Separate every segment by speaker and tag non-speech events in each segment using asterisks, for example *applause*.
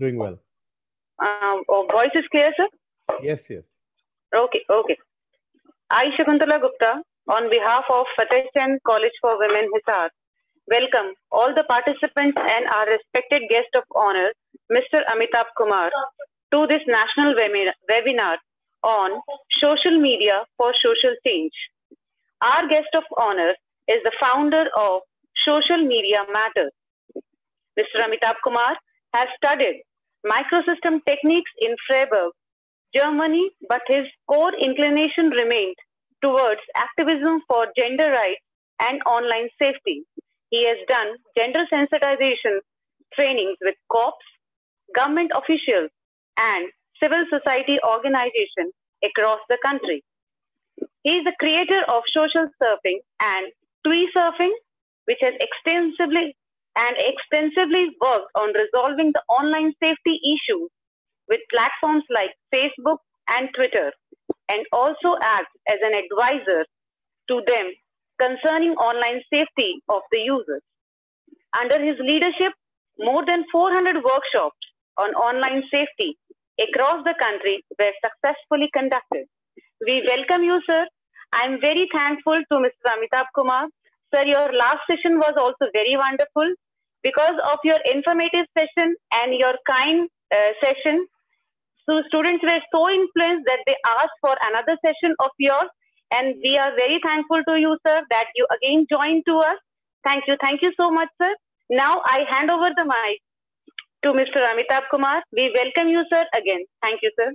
Speaker 1: Doing well.
Speaker 2: Um, oh, voice is clear, sir? Yes, yes. Okay, okay. I, Shakuntala Gupta, on behalf of Fatehchan College for Women, Hisar, welcome all the participants and our respected guest of honor, Mr. Amitabh Kumar, to this national webinar on social media for social change. Our guest of honor is the founder of Social Media Matters. Mr. Amitabh Kumar has studied microsystem techniques in Freiburg, Germany, but his core inclination remained towards activism for gender rights and online safety. He has done gender sensitization trainings with cops, government officials, and civil society organizations across the country. He is the creator of social surfing and tree surfing, which has extensively and extensively worked on resolving the online safety issues with platforms like Facebook and Twitter, and also acts as an advisor to them concerning online safety of the users. Under his leadership, more than 400 workshops on online safety across the country were successfully conducted. We welcome you, sir. I am very thankful to Mr. Amitabh Kumar Sir, your last session was also very wonderful. Because of your informative session and your kind uh, session, so students were so influenced that they asked for another session of yours. And we are very thankful to you, sir, that you again joined to us. Thank you. Thank you so much, sir. Now I hand over the mic to Mr. Amitabh Kumar. We welcome you, sir, again. Thank you, sir.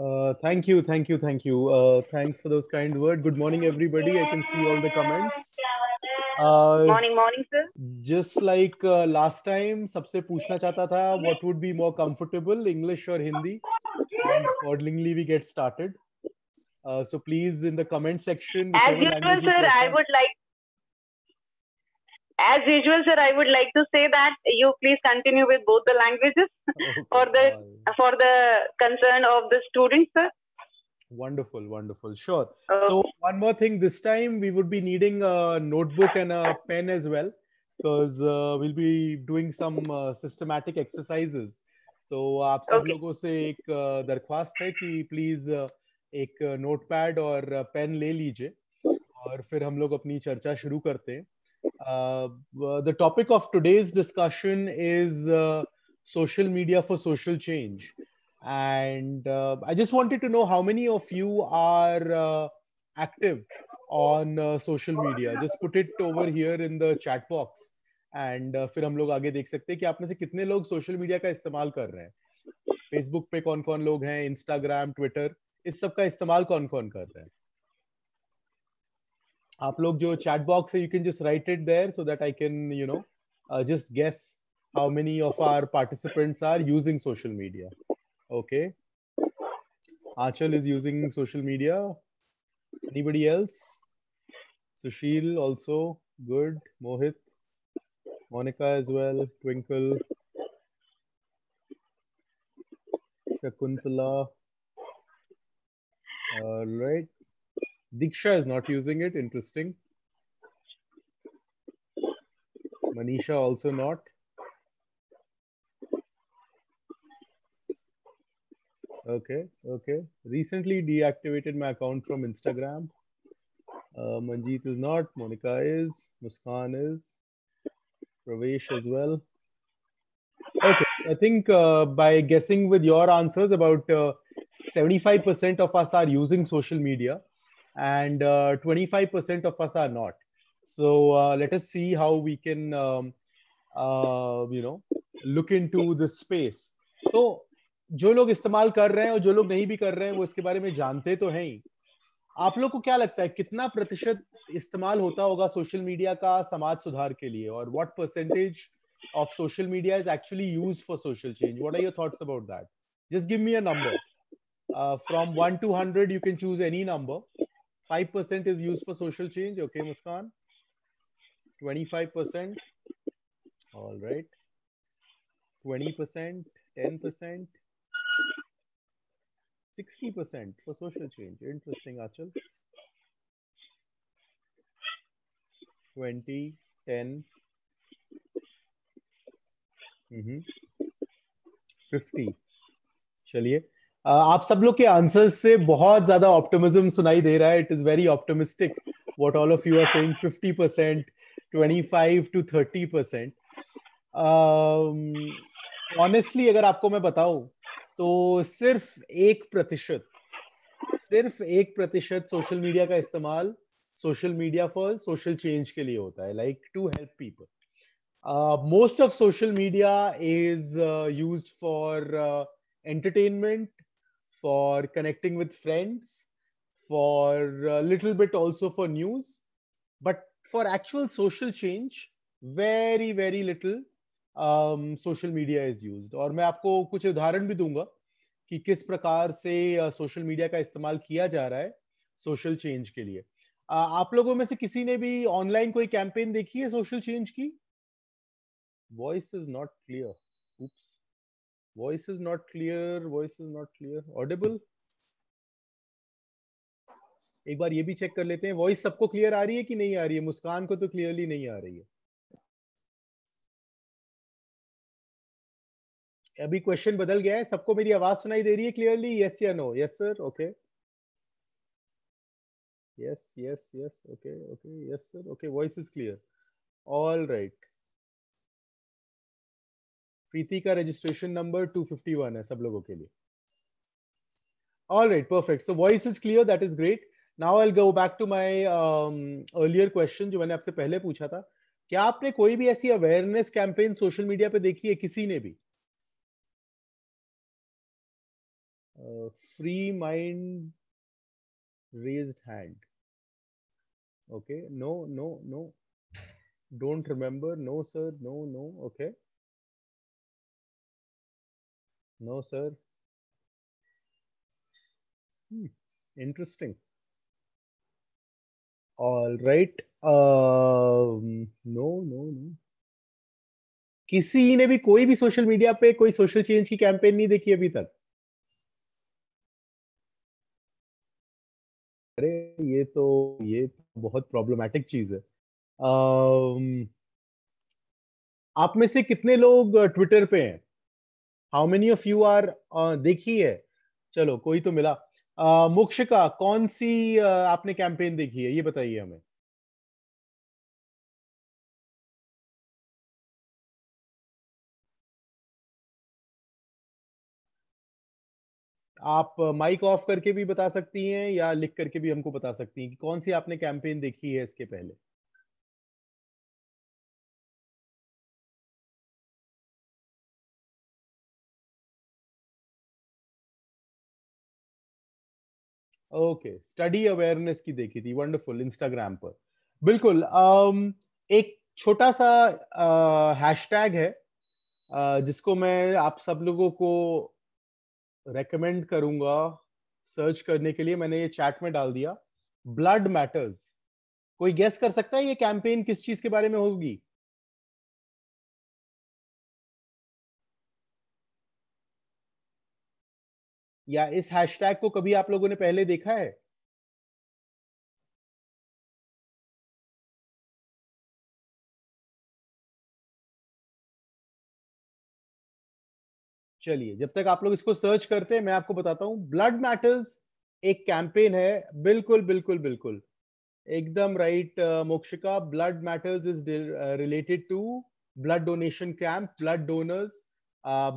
Speaker 1: Uh, thank you, thank you, thank you. Uh, thanks for those kind words. Good morning, everybody. I can see all the comments.
Speaker 2: Uh, morning, morning, sir.
Speaker 1: Just like uh, last time, सबसे पूछना चाहता था what would be more comfortable, English or Hindi? And accordingly, we get started. Uh, so please, in the comment section. As usual, sir, I would
Speaker 2: like as usual, sir, I would like to say that you please continue with both the languages for the for the concern of the students, sir.
Speaker 1: Wonderful, wonderful. Sure. Okay. So one more thing, this time we would be needing a notebook and a pen as well, because uh, we'll be doing some uh, systematic exercises. So आप सब okay. लोगों से एक दरख्वास्त है कि please एक notepad और pen ले लीजिए और फिर हम लोग अपनी चर्चा शुरू करते हैं the topic of today's discussion is uh, social media for social change. And uh, I just wanted to know how many of you are uh, active on uh, social media. Just put it over here in the chat box. And फिर हम लोग आगे देख सकते हैं कि आप में से कितने लोग सोशल मीडिया का इस्तेमाल कर रहे हैं फेसबुक पे कौन कौन लोग हैं इंस्टाग्राम ट्विटर इस सब का इस्तेमाल कौन कौन कर रहे हैं आप लोग जो चैट बॉक्स है you can just write it there so that I can you know just guess how many of our participants are using social media. Okay. Achal is using social media. Anybody else? Sushil also. Good. Mohit. Monica as well. Twinkle. Shakuntala. All right. Diksha is not using it. Interesting. Manisha also not. Okay, okay. Recently deactivated my account from Instagram. Uh, Manjeet is not. Monica is. Muskan is. Pravesh as well. Okay, I think uh, by guessing with your answers, about uh, 75% of us are using social media. and 25% uh, of us are not. So uh, let us see how we can, um, uh, you know, look into the space. so तो जो लोग इस्तेमाल कर रहे हैं और जो लोग नहीं भी कर रहे हैं वो इसके बारे में जानते तो हैं ही आप लोग को क्या लगता है कितना प्रतिशत इस्तेमाल होता होगा सोशल मीडिया का समाज सुधार के लिए और what percentage of social media is actually use for social change what are your thoughts about that just give me a number from one to hundred you can choose any number five percent is used for social change. Okay, Muskan. Twenty-five percent. All right. Twenty percent. Ten percent. Sixty percent for social change. Interesting, Achal. Twenty, ten. mm-hmm. Fifty. चलिए आप सब लोग के answers से बहुत ज्यादा optimism सुनाई दे रहा है it is very optimistic what all of you are saying 50 percent 25 to 30 percent honestly अगर आपको मैं बताऊं तो सिर्फ एक प्रतिशत सिर्फ एक प्रतिशत सोशल मीडिया का इस्तेमाल social media for social change के लिए होता है like to help people most of social media is use for entertainment for connecting with friends, for a little bit also for news, but for actual social change, very very little social media is use और मैं आपको कुछ उदाहरण भी दूंगा कि किस प्रकार से सोशल uh, मीडिया का इस्तेमाल किया जा रहा है सोशल चेंज के लिए uh, आप लोगों में से किसी ने भी ऑनलाइन कोई कैंपेन देखी है सोशल चेंज की voice is not clear voice is not clear voice is not clear audible एक बार ये भी चेक कर लेते हैं वॉइस सबको क्लियर आ रही है कि नहीं
Speaker 3: आ रही है मुस्कान को तो क्लियरली नहीं आ रही है
Speaker 1: अभी क्वेश्चन बदल गया है सबको मेरी आवाज सुनाई दे रही है क्लियरली यस या no yes sir okay yes yes yes okay okay yes sir okay voice is clear all right Preeti का registration number two fifty one है सब लोगों के लिए all right perfect so voice is clear that is great now I go back to my earlier question जो मैंने आपसे पहले पूछा था क्या आपने कोई भी ऐसी अवेयरनेस कैंपेन सोशल मीडिया पे देखी है किसी ने भी free
Speaker 3: mind raise hand okay no no no don't remember no sir no no okay No, sir. Hmm, interesting. All right.
Speaker 1: Um, no, no, no. किसी ने भी कोई भी सोशल मीडिया पे कोई सोशल चेंज की कैंपेन नहीं देखी अभी तक अरे ये तो ये तो बहुत प्रॉब्लमेटिक चीज है um, आप में से कितने लोग ट्विटर पे हैं how many of you are देखी है चलो कोई तो मिला मोक्ष का कौन सी आपने कैंपेन देखी है ये बताइए हमें आप माइक ऑफ करके भी बता सकती हैं या लिख करके भी हमको बता सकती हैं कि कौन सी आपने कैंपेन देखी है इसके पहले ओके स्टडी अवेयरनेस की देखी थी वंडरफुल इंस्टाग्राम पर बिल्कुल um, एक छोटा सा हैशटैग uh, है uh, जिसको मैं आप सब लोगों को रेकमेंड करूंगा सर्च करने के लिए मैंने ये चैट में डाल दिया ब्लड मैटर्स कोई गेस कर सकता है ये कैंपेन किस चीज के बारे में होगी
Speaker 3: या इस हैशटैग को कभी आप लोगों ने पहले देखा है
Speaker 1: चलिए जब तक आप लोग इसको सर्च करते हैं मैं आपको बताता हूं ब्लड मैटर्स एक कैंपेन है बिल्कुल बिल्कुल बिल्कुल एकदम right uh, Mokshika blood matters is related to blood donation camp blood donors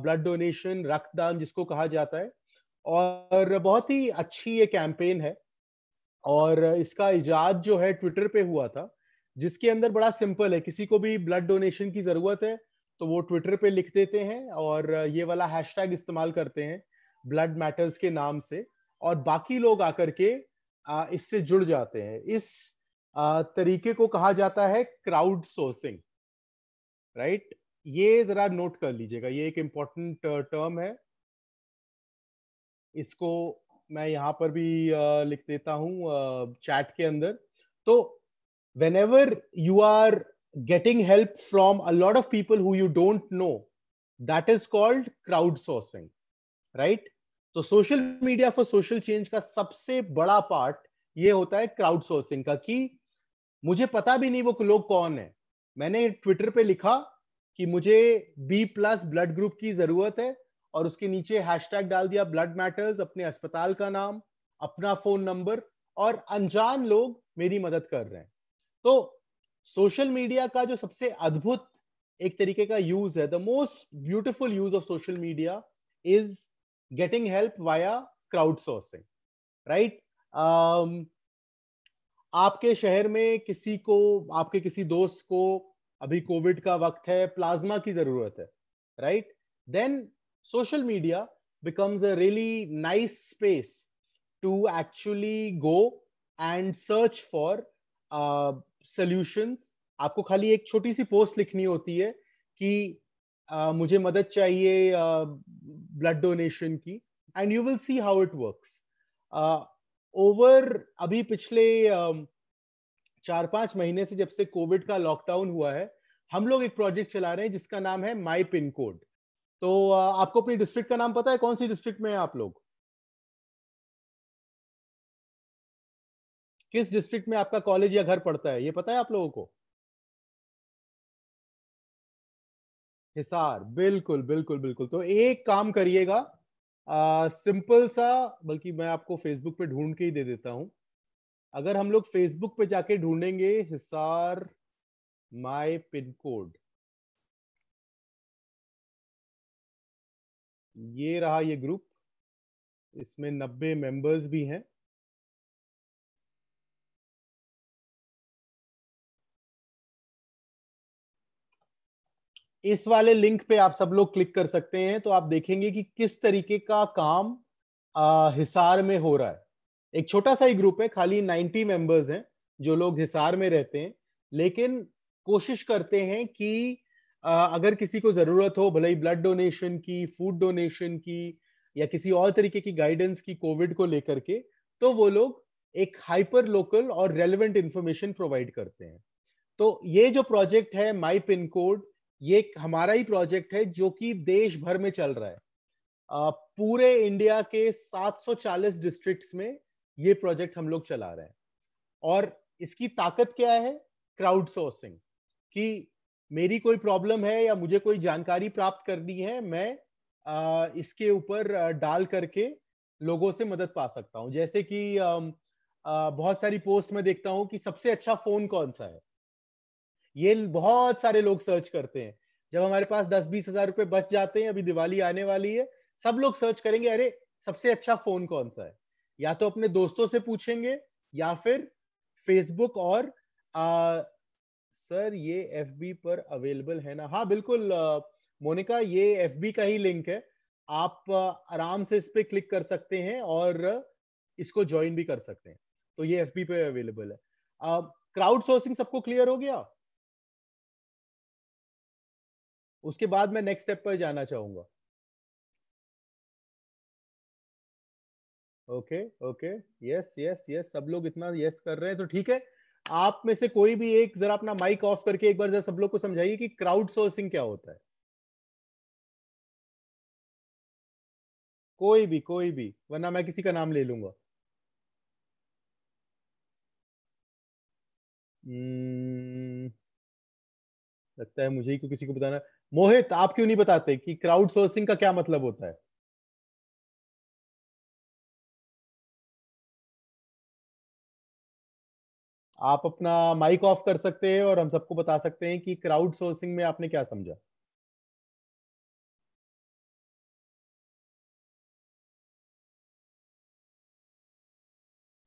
Speaker 1: blood donation रक्तदान जिसको कहा जाता है और बहुत ही अच्छी ये कैंपेन है और इसका इजाद जो है ट्विटर पे हुआ था जिसके अंदर बड़ा सिंपल है किसी को भी ब्लड डोनेशन की ज़रूरत है तो वो ट्विटर पे लिख देते हैं और ये वाला हैशटैग इस्तेमाल करते हैं ब्लड मैटर्स के नाम से और बाकी लोग आकर के इससे जुड़ जाते हैं इस तरीके को कहा जाता है क्राउड सोर्सिंग राइट ये जरा नोट कर लीजिएगा ये एक इंपॉर्टेंट टर्म है इसको मैं यहाँ पर भी लिख देता हूँ चैट के अंदर तो whenever you are getting help from a lot of people who you don't know that is called crowd sourcing right तो social media for social change का सबसे बड़ा पार्ट ये होता है क्राउड सोर्सिंग का कि मुझे पता भी नहीं वो लोग कौन है मैंने ट्विटर पे लिखा कि मुझे बी प्लस ब्लड ग्रुप की जरूरत है और उसके नीचे हैशटैग डाल दिया ब्लड मैटर्स अपने अस्पताल का नाम अपना फोन नंबर और अनजान लोग मेरी मदद कर रहे हैं तो सोशल मीडिया का जो सबसे अद्भुत एक तरीके का यूज है the most beautiful use of social media is getting help via crowd sourcing right आपके शहर में किसी को आपके किसी दोस्त को अभी कोविड का वक्त है प्लाज्मा की जरूरत है right right? Then social media becomes a really nice space to actually go and search for uh, solutions आपको खाली एक छोटी सी पोस्ट लिखनी होती है कि uh, मुझे मदद चाहिए ब्लड uh, डोनेशन की and you will see how it works over अभी पिछले uh, चार पांच महीने से जब से कोविड का लॉकडाउन हुआ है हम लोग एक प्रोजेक्ट चला रहे हैं जिसका नाम है माई पिन कोड तो आपको अपनी डिस्ट्रिक्ट का नाम पता है कौन सी डिस्ट्रिक्ट में है आप लोग
Speaker 3: किस डिस्ट्रिक्ट में आपका कॉलेज या घर पड़ता है ये पता है आप लोगों को हिसार बिल्कुल
Speaker 1: बिल्कुल बिल्कुल तो एक काम करिएगा सिंपल सा बल्कि मैं आपको फेसबुक पे ढूंढ के ही दे देता हूं अगर हम लोग फेसबुक पे जाके ढूंढेंगे हिसार माई पिन कोड
Speaker 3: ये रहा ये ग्रुप इसमें नब्बे मेंबर्स भी हैं
Speaker 1: इस वाले लिंक पे आप सब लोग क्लिक कर सकते हैं तो आप देखेंगे कि किस तरीके का काम आ, हिसार में हो रहा है एक छोटा सा ही ग्रुप है खाली 90 मेंबर्स हैं जो लोग हिसार में रहते हैं लेकिन कोशिश करते हैं कि अगर किसी को जरूरत हो भले ही ब्लड डोनेशन की फूड डोनेशन की या किसी और तरीके की गाइडेंस की कोविड को लेकर के तो वो लोग एक हाइपर लोकल और रेलिवेंट इंफॉर्मेशन प्रोवाइड करते हैं तो ये जो प्रोजेक्ट है माई पिन कोड ये हमारा ही प्रोजेक्ट है जो कि देश भर में चल रहा है पूरे इंडिया के 740 डिस्ट्रिक्ट्स में ये प्रोजेक्ट हम लोग चला रहे हैं और इसकी ताकत क्या है क्राउड सोर्सिंग कि मेरी कोई प्रॉब्लम है या मुझे कोई जानकारी प्राप्त करनी है मैं इसके ऊपर डाल करके लोगों से मदद पा सकता हूँ जैसे कि बहुत सारी पोस्ट में देखता हूँ कि सबसे अच्छा फोन कौन सा है ये बहुत सारे लोग सर्च करते हैं जब हमारे पास दस बीस हजार रुपए बच जाते हैं अभी दिवाली आने वाली है सब लोग सर्च करेंगे अरे सबसे अच्छा फोन कौन सा है या तो अपने दोस्तों से पूछेंगे या फिर फेसबुक और सर ये एफ पर अवेलेबल है ना हाँ बिल्कुल मोनिका ये एफ का ही लिंक है आप आराम से इस पर क्लिक कर सकते हैं और इसको ज्वाइन भी कर सकते हैं तो ये एफ पे अवेलेबल है क्राउड सोर्सिंग सबको क्लियर हो गया उसके बाद मैं नेक्स्ट स्टेप पर
Speaker 3: जाना चाहूंगा
Speaker 1: okay okay yes yes yes सब लोग इतना यस yes कर रहे हैं तो ठीक है आप में से कोई भी एक जरा अपना माइक ऑफ करके एक बार जरा सब लोग को समझाइए कि क्राउड सोर्सिंग क्या होता है कोई भी कोई भी वरना मैं किसी का नाम ले लूंगा
Speaker 3: hmm, लगता है मुझे ही को किसी को बताना मोहित आप क्यों नहीं बताते कि क्राउड सोर्सिंग का क्या मतलब होता है आप अपना माइक ऑफ कर सकते हैं और हम सबको बता सकते हैं कि क्राउड सोर्सिंग में आपने क्या समझा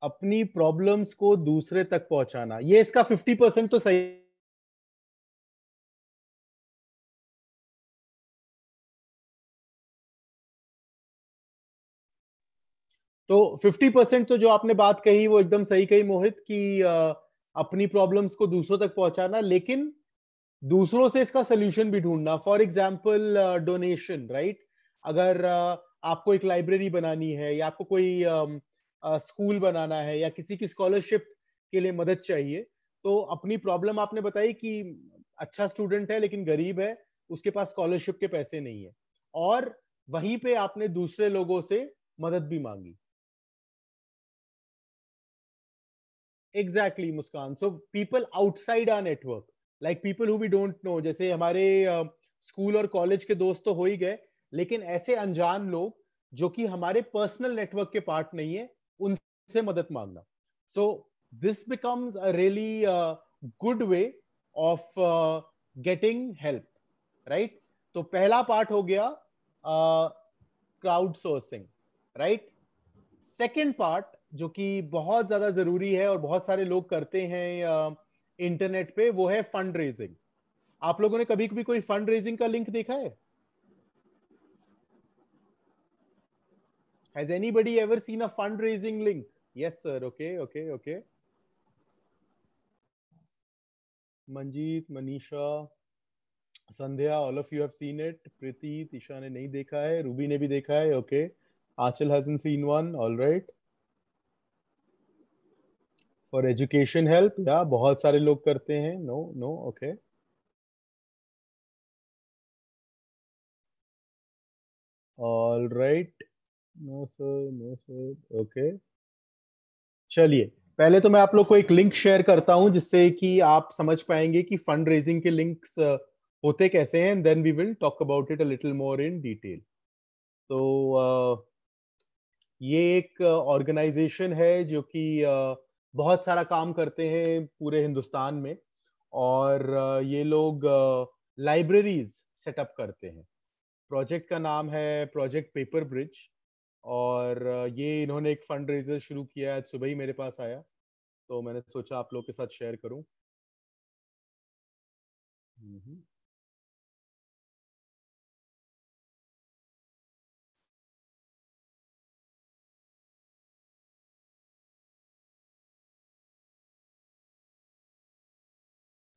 Speaker 3: अपनी प्रॉब्लम्स को दूसरे तक पहुंचाना ये इसका फिफ्टी परसेंट तो सही तो 50
Speaker 1: परसेंट तो जो आपने बात कही वो एकदम सही कही मोहित कि अपनी प्रॉब्लम्स को दूसरों तक पहुंचाना लेकिन दूसरों से इसका सोल्यूशन भी ढूंढना फॉर एग्जाम्पल डोनेशन राइट अगर uh, आपको एक लाइब्रेरी बनानी है या आपको कोई स्कूल um, uh, बनाना है या किसी की स्कॉलरशिप के लिए मदद चाहिए तो अपनी प्रॉब्लम आपने बताई कि अच्छा स्टूडेंट है लेकिन गरीब है उसके पास स्कॉलरशिप के पैसे नहीं है और वहीं पे आपने दूसरे लोगों से मदद भी मांगी exactly Muskan so people outside are network like people who we don't know जैसे हमारे स्कूल और कॉलेज के दोस्त तो हो ही गए लेकिन ऐसे अनजान लोग जो कि हमारे पर्सनल नेटवर्क के पार्ट नहीं है उनसे मदद मांगना so this becomes a really good way of getting help right तो पहला पार्ट हो गया crowd sourcing right second part जो कि बहुत ज्यादा जरूरी है और बहुत सारे लोग करते हैं इंटरनेट पे वो है फंड रेजिंग आप लोगों ने कभी कभी कोई फंड रेजिंग का लिंक देखा है has anybody ever seen a fund raising link yes sir okay okay okay Manjeet Manisha Sandhya all of you have seen it Preeti Isha ने नहीं देखा है रूबी ने भी देखा है okay Anchal hasn't seen one all right for education help या बहुत सारे लोग करते
Speaker 3: हैं no no okay
Speaker 1: all right no sir no sir okay चलिए पहले तो मैं आप लोग को एक लिंक शेयर करता हूं जिससे कि आप समझ पाएंगे कि फंड रेजिंग के लिंक्स uh, होते कैसे हैं then we will talk about it a little more in detail तो uh, ये एक ऑर्गेनाइजेशन uh, है जो कि uh, बहुत सारा काम करते हैं पूरे हिंदुस्तान में और ये लोग लाइब्रेरीज सेटअप करते हैं प्रोजेक्ट का नाम है प्रोजेक्ट पेपर ब्रिज और ये इन्होंने एक फंड रेजर शुरू किया है सुबह ही मेरे पास आया तो मैंने सोचा आप लोग के साथ शेयर करूं हम्म।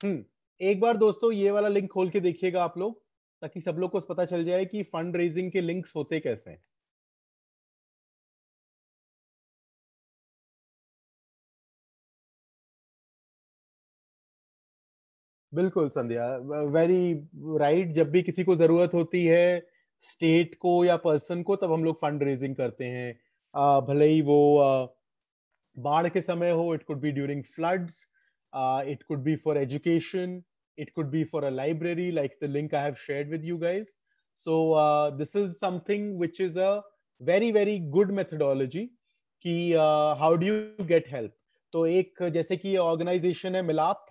Speaker 1: हम्म। एक बार दोस्तों ये वाला लिंक खोल के देखिएगा आप लोग ताकि सब लोग को पता चल जाए कि फंड रेजिंग के लिंक्स होते कैसे हैं बिल्कुल संध्या वेरी राइट जब भी किसी को जरूरत होती है स्टेट को या पर्सन को तब हम लोग फंड रेजिंग करते हैं भले ही वो बाढ़ के समय हो it could be during floods Uh, it could be for education. It could be for a library, like the link I have shared with you guys. So uh, this is something which is a very very good methodology कि how do you get help तो एक जैसे कि organisation है मिलाप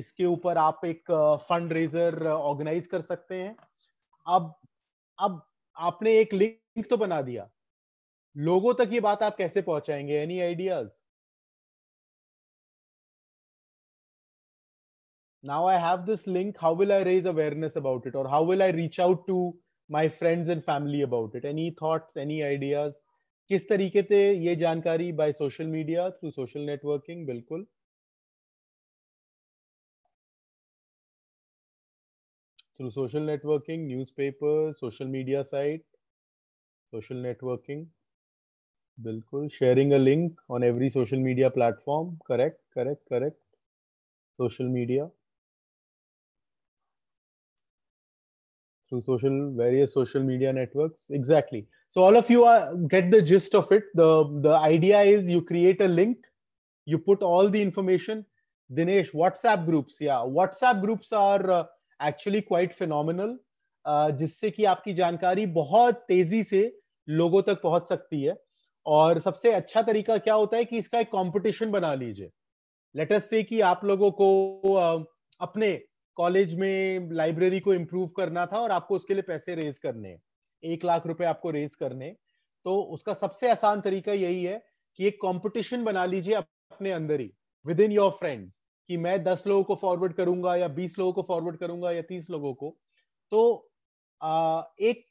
Speaker 1: इसके ऊपर आप एक फंड रेजर ऑर्गेनाइज कर सकते हैं अब अब आपने एक लिंक तो बना दिया लोगों तक ये बात आप कैसे पहुंचाएंगे
Speaker 3: any ideas
Speaker 1: now i have this link how will i raise awareness about it or how will i reach out to my friends and family about it any thoughts any ideas किस तरीके से ये जानकारी by social media through social networking, बिल्कुल
Speaker 3: through social networking, newspaper, social
Speaker 1: media site, social networking. Bilkul. Sharing a link on every social media platform. Correct, correct, correct. Social media. through social various social media networks exactly so all of you are get the gist of it the the idea is you create a link you put all the information dinesh whatsapp groups yeah whatsapp groups are uh, actually quite phenomenal uh, जिससे कि आपकी जानकारी बहुत तेजी से लोगों तक पहुंच सकती है और सबसे अच्छा तरीका क्या होता है कि इसका एक कंपटीशन बना लीजिए लेट अस से कि आप लोगों को uh, अपने कॉलेज में लाइब्रेरी को इम्प्रूव करना था और आपको उसके लिए पैसे रेज करने एक लाख रुपए आपको रेज करने तो उसका सबसे आसान तरीका यही है कि एक कंपटीशन बना लीजिए अपने अंदर ही विद इन योर फ्रेंड्स कि मैं दस लोगों को फॉरवर्ड करूंगा या बीस लोगों को फॉरवर्ड करूंगा या तीस लोगों को तो आ, एक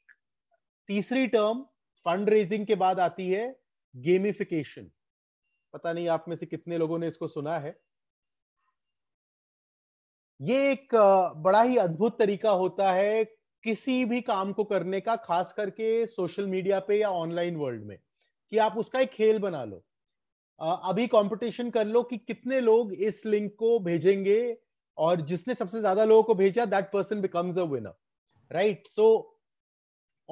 Speaker 1: तीसरी टर्म फंड रेजिंग के बाद आती है गेमिफिकेशन पता नहीं आप में से कितने लोगों ने इसको सुना है ये एक बड़ा ही अद्भुत तरीका होता है किसी भी काम को करने का खास करके सोशल मीडिया पे या ऑनलाइन वर्ल्ड में कि आप उसका एक खेल बना लो अभी कंपटीशन कर लो कि कितने लोग इस लिंक को भेजेंगे और जिसने सबसे ज्यादा लोगों को भेजा that person becomes a winner right so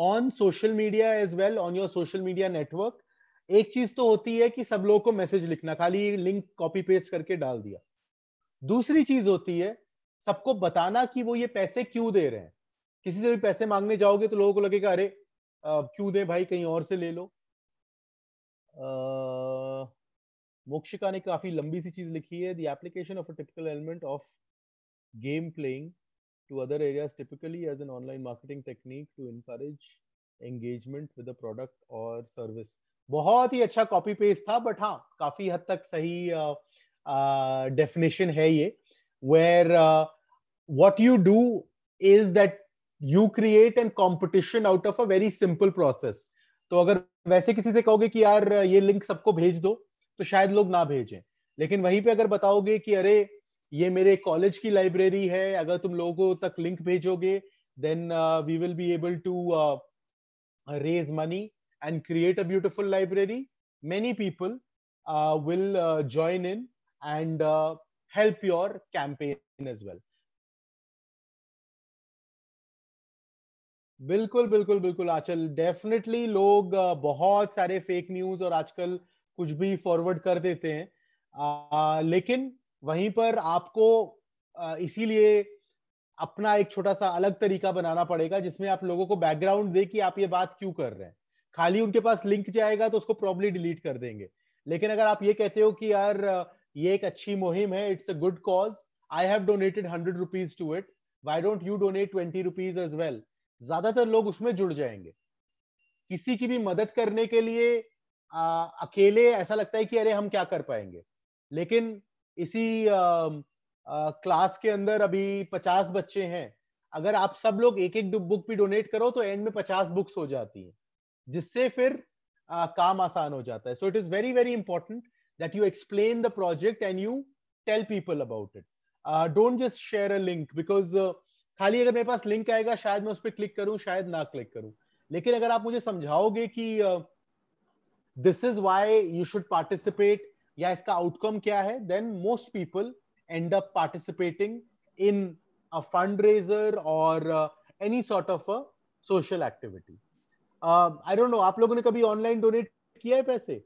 Speaker 1: on social media as well on your social media network एक चीज तो होती है कि सब लोगों को मैसेज लिखना खाली लिंक कॉपी पेस्ट करके डाल दिया दूसरी चीज होती है सबको बताना कि वो ये पैसे क्यों दे रहे हैं किसी से भी पैसे मांगने जाओगे तो लोगों को लगेगा अरे क्यों दे भाई कहीं और से ले लो मोक्षिका ने काफी लंबी सी चीज लिखी है the application of a typical element of game playing to other areas typically as an online marketing technique to encourage engagement with product और सर्विस बहुत ही अच्छा कॉपी पेस्ट था बट हाँ काफी हद तक सही डेफिनेशन uh, uh, है ये where uh, what you do is that you create an competition out of a very simple process तो अगर वैसे किसी से कहोगे कि यार ये लिंक सबको भेज दो तो शायद लोग ना भेजें लेकिन वहीं पे अगर बताओगे कि अरे ये मेरे कॉलेज की लाइब्रेरी है अगर तुम लोगों तक लिंक भेजोगे then we will be able to raise money and create a beautiful library many people will join in and help your campaign as well बिल्कुल बिल्कुल बिल्कुल आचल डेफिनेटली लोग बहुत सारे फेक न्यूज और आजकल कुछ भी फॉरवर्ड कर देते हैं आ, लेकिन वहीं पर आपको इसीलिए अपना एक छोटा सा अलग तरीका बनाना पड़ेगा जिसमें आप लोगों को बैकग्राउंड दे कि आप ये बात क्यों कर रहे हैं खाली उनके पास लिंक जाएगा तो उसको प्रॉब्लली डिलीट कर देंगे लेकिन अगर आप ये कहते हो कि यार ये एक अच्छी मुहिम है it's a good cause I have donated hundred rupees to it why don't you donate twenty rupees as well ज्यादातर लोग उसमें जुड़ जाएंगे किसी की भी मदद करने के लिए आ, अकेले ऐसा लगता है कि अरे हम क्या कर पाएंगे लेकिन इसी आ, आ, क्लास के अंदर अभी पचास बच्चे हैं अगर आप सब लोग एक एक बुक भी डोनेट करो तो एंड में पचास बुक्स हो जाती हैं जिससे फिर आ, काम आसान हो जाता है so it is very very important that you explain the project and you tell people about it don't just share a link because खाली अगर मेरे पास लिंक आएगा शायद मैं उस पर क्लिक करूं शायद ना क्लिक करूं लेकिन अगर आप मुझे समझाओगे कि this is why you should participate या इसका आउटकम क्या है then most people end up participating in a fundraiser और any sort of a social activity I don't know आप लोगों ने कभी ऑनलाइन डोनेट किया है पैसे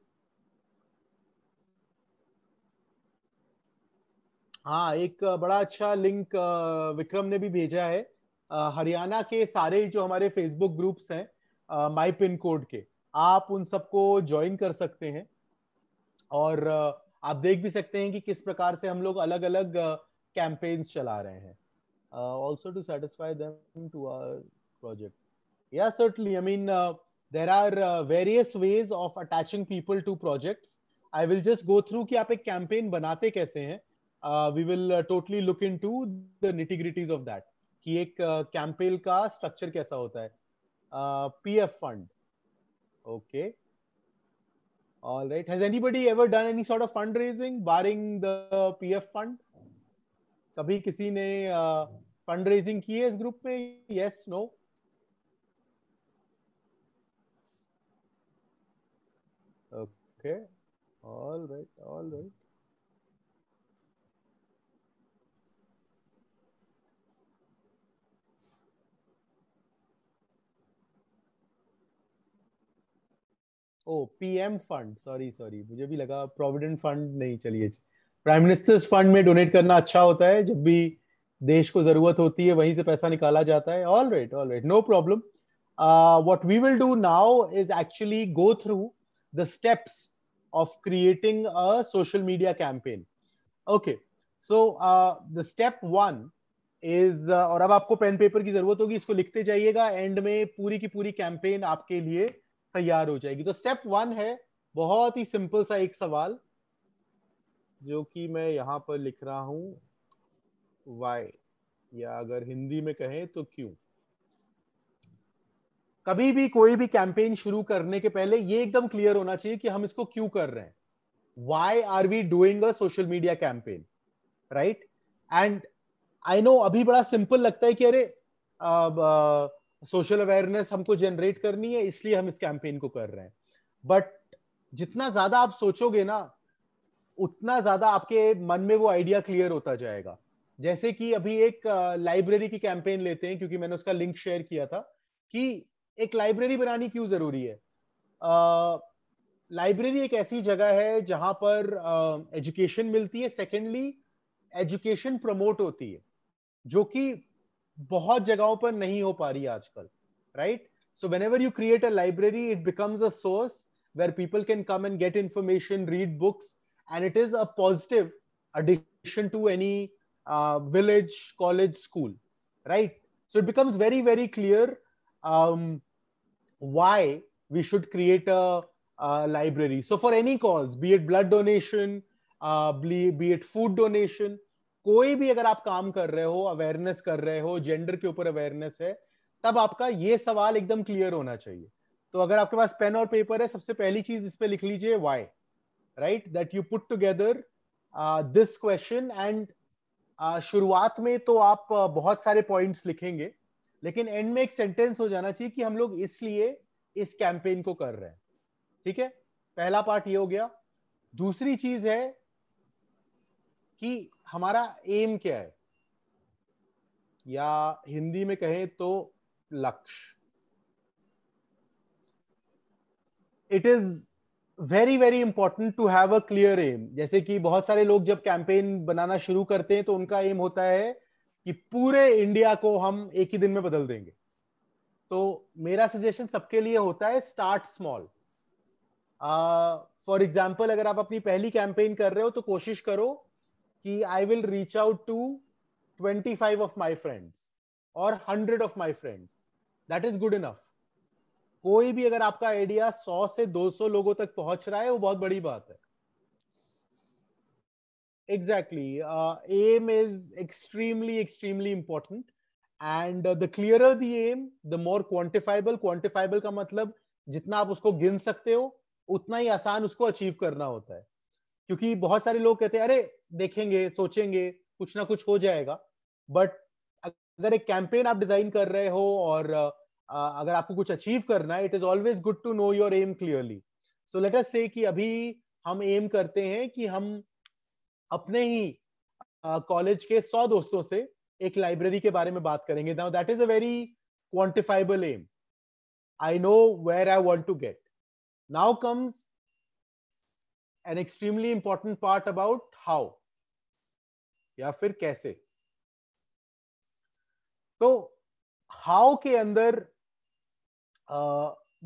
Speaker 1: हाँ एक बड़ा अच्छा लिंक विक्रम ने भी भेजा है हरियाणा के सारे जो हमारे फेसबुक ग्रुप्स हैं माई पिन कोड के आप उन सबको ज्वाइन कर सकते हैं और आप देख भी सकते हैं कि किस प्रकार से हम लोग अलग अलग कैंपेन्स चला रहे हैं also to satisfy them to our project या certainly I mean there are various ways of attaching people to people I will just go through कि आप एक कैंपेन बनाते कैसे हैं we will totally look into the nitty gritties of that कि एक campaign uh, का स्ट्रक्चर कैसा होता है P F fund okay All right. Has anybody ever done any sort of fundraising barring the PF fund? कभी किसी ने raising uh, की है इस ग्रुप में yes no okay all right all right oh PM fund sorry sorry मुझे भी लगा प्रोविडेंट फंड नहीं चलिए प्राइम मिनिस्टर्स फंड में डोनेट करना अच्छा होता है जब भी देश को जरूरत होती है वहीं से पैसा निकाला जाता है all right all right no problem what we will do now is actually go through the steps of creating a social media campaign okay so the step one is और अब आपको पेन पेपर की जरूरत होगी इसको लिखते जाइएगा and में पूरी की पूरी कैंपेन आपके लिए तैयार हो जाएगी तो स्टेप वन है बहुत ही सिंपल सा एक सवाल जो कि मैं यहां पर लिख रहा हूं वाई या अगर हिंदी में कहें तो क्यों कभी भी कोई भी कैंपेन शुरू करने के पहले ये एकदम क्लियर होना चाहिए कि हम इसको क्यों कर रहे हैं why are we doing a social media campaign right and I know अभी बड़ा सिंपल लगता है कि अरे अब, सोशल अवेयरनेस हमको जनरेट करनी है इसलिए हम इस कैंपेन को कर रहे हैं बट जितना ज्यादा आप सोचोगे ना उतना ज्यादा आपके मन में वो आइडिया क्लियर होता जाएगा जैसे कि अभी एक लाइब्रेरी की कैंपेन लेते हैं क्योंकि मैंने उसका लिंक शेयर किया था कि एक लाइब्रेरी बनानी क्यों जरूरी है लाइब्रेरी एक ऐसी जगह है जहां पर एजुकेशन मिलती है सेकेंडली एजुकेशन प्रमोट होती है जो कि बहुत जगहों पर नहीं हो पा रही आजकल right so whenever you create a library it becomes a source where people can come and get information read books and it is a positive addition to any uh, village, college, school, right? So it becomes very, very clear um, why we should create a, library. So for any cause, be it blood donation, uh, be it food donation, कोई भी अगर आप काम कर रहे हो awareness कर रहे हो जेंडर के ऊपर अवेयरनेस है तब आपका ये सवाल एकदम क्लियर होना चाहिए तो अगर आपके पास पेन और पेपर है सबसे पहली चीज इस पे लिख लीजिए why right that you put together this question and शुरुआत में तो आप uh, बहुत सारे पॉइंट्स लिखेंगे लेकिन एंड में एक सेंटेंस हो जाना चाहिए कि हम लोग इसलिए इस कैंपेन को कर रहे हैं ठीक है पहला पार्ट ये हो गया दूसरी चीज है कि हमारा एम क्या है या हिंदी में कहें तो लक्ष्य it is very very important to have a clear aim जैसे कि बहुत सारे लोग जब कैंपेन बनाना शुरू करते हैं तो उनका एम होता है कि पूरे इंडिया को हम एक ही दिन में बदल देंगे तो मेरा सजेशन सबके लिए होता है स्टार्ट स्मॉल फॉर एग्जाम्पल अगर आप अपनी पहली कैंपेन कर रहे हो तो कोशिश करो कि I will reach out to twenty five of my friends और hundred of my friends that is good enough कोई भी अगर आपका आइडिया सौ से दो सौ लोगों तक पहुंच रहा है वो बहुत बड़ी बात है exactly uh, aim is extremely extremely important and uh, the clearer the aim the more quantifiable quantifiable का मतलब जितना आप उसको गिन सकते हो उतना ही आसान उसको अचीव करना होता है क्योंकि बहुत सारे लोग कहते हैं अरे देखेंगे सोचेंगे कुछ ना कुछ हो जाएगा बट अगर एक कैंपेन आप डिजाइन कर रहे हो और अगर आपको कुछ अचीव करना है it is always good to know your aim clearly so let us say कि अभी हम एम करते हैं कि हम अपने ही कॉलेज के सौ दोस्तों से एक लाइब्रेरी के बारे में बात करेंगे now that is a very quantifiable aim I know where I want to get now comes an extremely important part about how या फिर कैसे तो हाउ के अंदर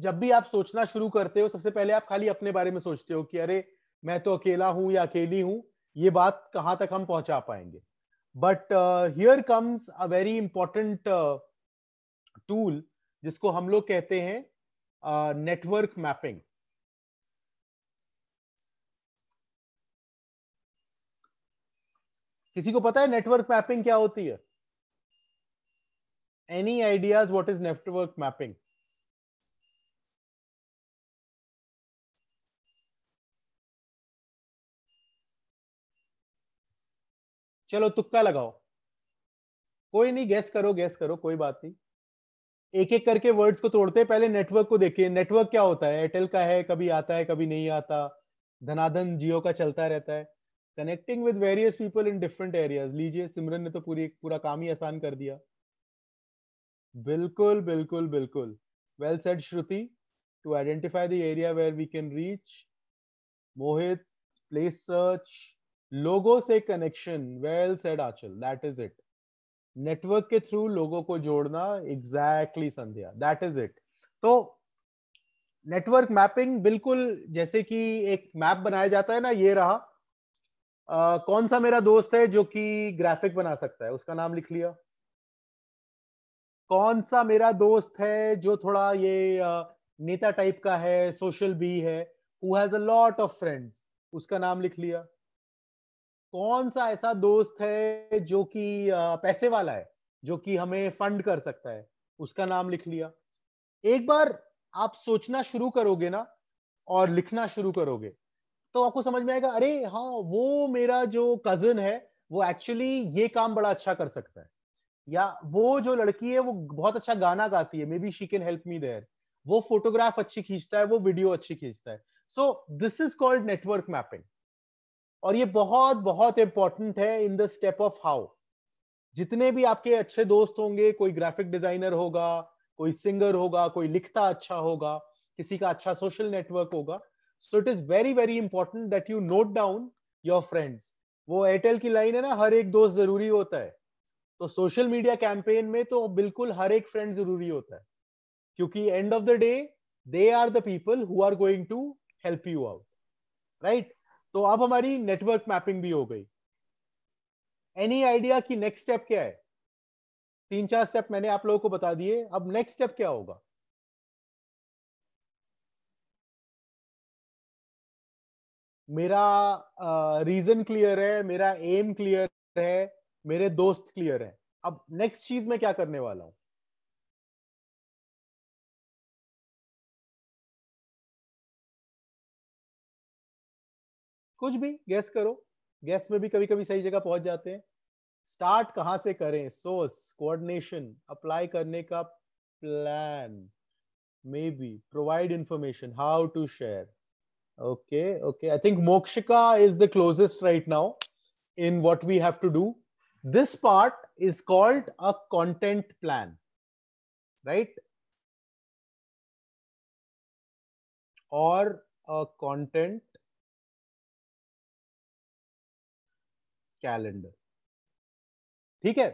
Speaker 1: जब भी आप सोचना शुरू करते हो सबसे पहले आप खाली अपने बारे में सोचते हो कि अरे मैं तो अकेला हूं या अकेली हूं ये बात कहां तक हम पहुंचा पाएंगे but here comes a very important tool जिसको हम लोग कहते हैं नेटवर्क मैपिंग किसी को पता है नेटवर्क मैपिंग क्या होती है any ideas what is network mapping चलो तुक्का लगाओ कोई नहीं गैस करो गैस करो कोई बात नहीं एक एक करके वर्ड्स को तोड़ते हैं पहले नेटवर्क को देखिए नेटवर्क क्या होता है एयरटेल का है कभी आता है कभी नहीं आता धनाधन जियो का चलता रहता है connecting with various people in different areas लीजिए सिमरन ने तो पूरी पूरा काम ही आसान कर दिया बिल्कुल बिल्कुल बिल्कुल well said Shruti to identify the area where we can reach Mohit place search लोगो से connection well said Achal that is it network के थ्रू लोगों को जोड़ना exactly Sandhya that is it तो नेटवर्क मैपिंग बिल्कुल जैसे कि एक मैप बनाया जाता है ना ये रहा कौन सा मेरा दोस्त है जो कि ग्राफिक बना सकता है उसका नाम लिख लिया कौन सा मेरा दोस्त है जो थोड़ा ये नेता टाइप का है सोशल बी है who has a lot of friends उसका नाम लिख लिया कौन सा ऐसा दोस्त है जो कि पैसे वाला है जो कि हमें फंड कर सकता है उसका नाम लिख लिया एक बार आप सोचना शुरू करोगे ना और लिखना शुरू करोगे तो आपको समझ में आएगा अरे हाँ वो मेरा जो कजिन है वो एक्चुअली ये काम बड़ा अच्छा कर सकता है या वो जो लड़की है वो बहुत अच्छा गाना गाती है maybe she can help me there वो फोटोग्राफ अच्छी खींचता है वो वीडियो अच्छी खींचता है so this is called network mapping और ये बहुत बहुत इंपॉर्टेंट है in the step of how जितने भी आपके अच्छे दोस्त होंगे कोई ग्राफिक डिजाइनर होगा कोई सिंगर होगा कोई लिखता अच्छा होगा किसी का अच्छा सोशल नेटवर्क होगा so it is very very important that you note down your friends वो एयरटेल की लाइन है ना हर एक दोस्त जरूरी होता है तो सोशल मीडिया कैंपेन में तो बिल्कुल हर एक फ्रेंड जरूरी होता है क्योंकि end of the day they are the people who are going to help you out right तो अब हमारी नेटवर्क मैपिंग भी हो गई एनी आइडिया की नेक्स्ट स्टेप क्या है तीन चार स्टेप मैंने आप लोगों को बता दिए अब नेक्स्ट स्टेप क्या होगा मेरा रीजन uh, क्लियर है मेरा एम क्लियर है मेरे दोस्त क्लियर है अब नेक्स्ट चीज मैं क्या करने वाला हूं कुछ भी गैस करो गैस में भी कभी कभी सही जगह पहुंच जाते हैं स्टार्ट कहां से करें सोर्स कोऑर्डिनेशन अप्लाई करने का plan maybe provide information how to share Okay, okay. I think Mokshika is the closest right now in what we have to do. This part is called a content plan, right?
Speaker 3: Or a content calendar. ठीक है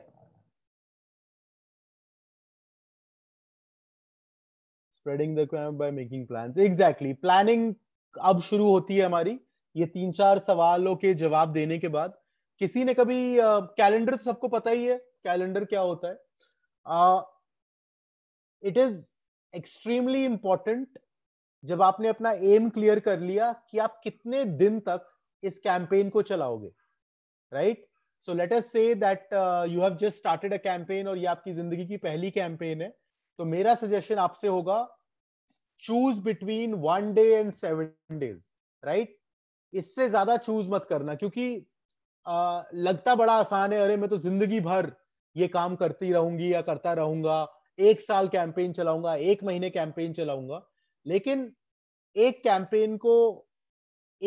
Speaker 1: spreading the crime by making plans exactly planning अब शुरू होती है हमारी ये तीन चार सवालों के जवाब देने के बाद किसी ने कभी कैलेंडर तो सबको पता ही है कैलेंडर क्या होता है इट इज एक्सट्रीमली इम्पॉर्टेंट जब आपने अपना एम क्लियर कर लिया कि आप कितने दिन तक इस कैंपेन को चलाओगे right so let us say that you have just started a campaign और ये आपकी जिंदगी की पहली कैंपेन है तो मेरा सजेशन आपसे होगा choose between one day and seven days right इससे ज्यादा चूज मत करना क्योंकि आ, लगता बड़ा आसान है अरे मैं तो जिंदगी भर ये काम करती रहूंगी या करता रहूंगा एक साल कैंपेन चलाऊंगा एक महीने कैंपेन चलाऊंगा लेकिन एक कैंपेन को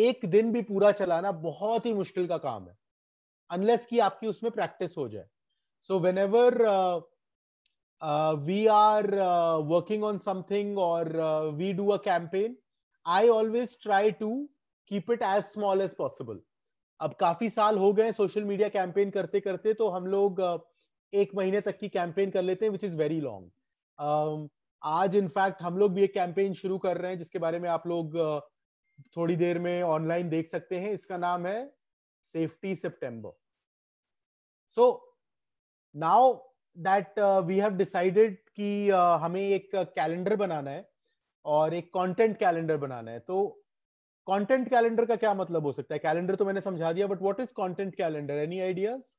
Speaker 1: एक दिन भी पूरा चलाना बहुत ही मुश्किल का काम है अनलेस कि आपकी उसमें प्रैक्टिस हो जाए so whenever uh, we are uh, working on something or uh, we do a campaign i always try to keep it as small as possible अब काफी साल हो गए सोशल मीडिया कैंपेन करते करते तो हम लोग uh, एक महीने तक की कैंपेन कर लेते हैं विच इज वेरी लॉन्ग आज इनफैक्ट हम लोग भी एक कैंपेन शुरू कर रहे हैं जिसके बारे में आप लोग uh, थोड़ी देर में ऑनलाइन देख सकते हैं इसका नाम है safety September so now that we have decided कि uh, हमें एक कैलेंडर बनाना है और एक कंटेंट कैलेंडर बनाना है तो कंटेंट कैलेंडर का क्या मतलब हो सकता है कैलेंडर तो मैंने समझा दिया but what is content calendar any ideas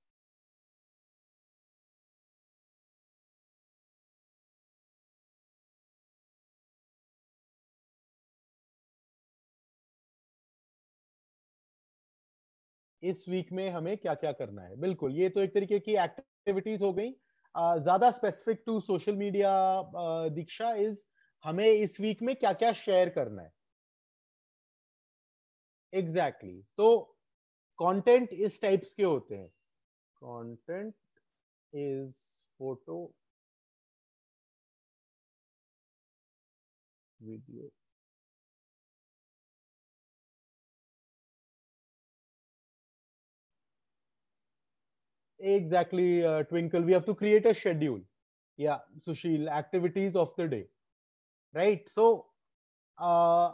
Speaker 1: इस वीक में हमें क्या क्या करना है बिल्कुल ये तो एक तरीके की एक्टिविटीज हो गई ज्यादा specific to social media Diksha is हमें इस वीक में क्या क्या शेयर करना है एग्जैक्टली exactly. तो कंटेंट इस टाइप्स के होते हैं content
Speaker 3: is photo video
Speaker 1: Exactly, uh, Twinkle. We have to create a schedule. Yeah, Sushil, activities of the day. Right. So, uh,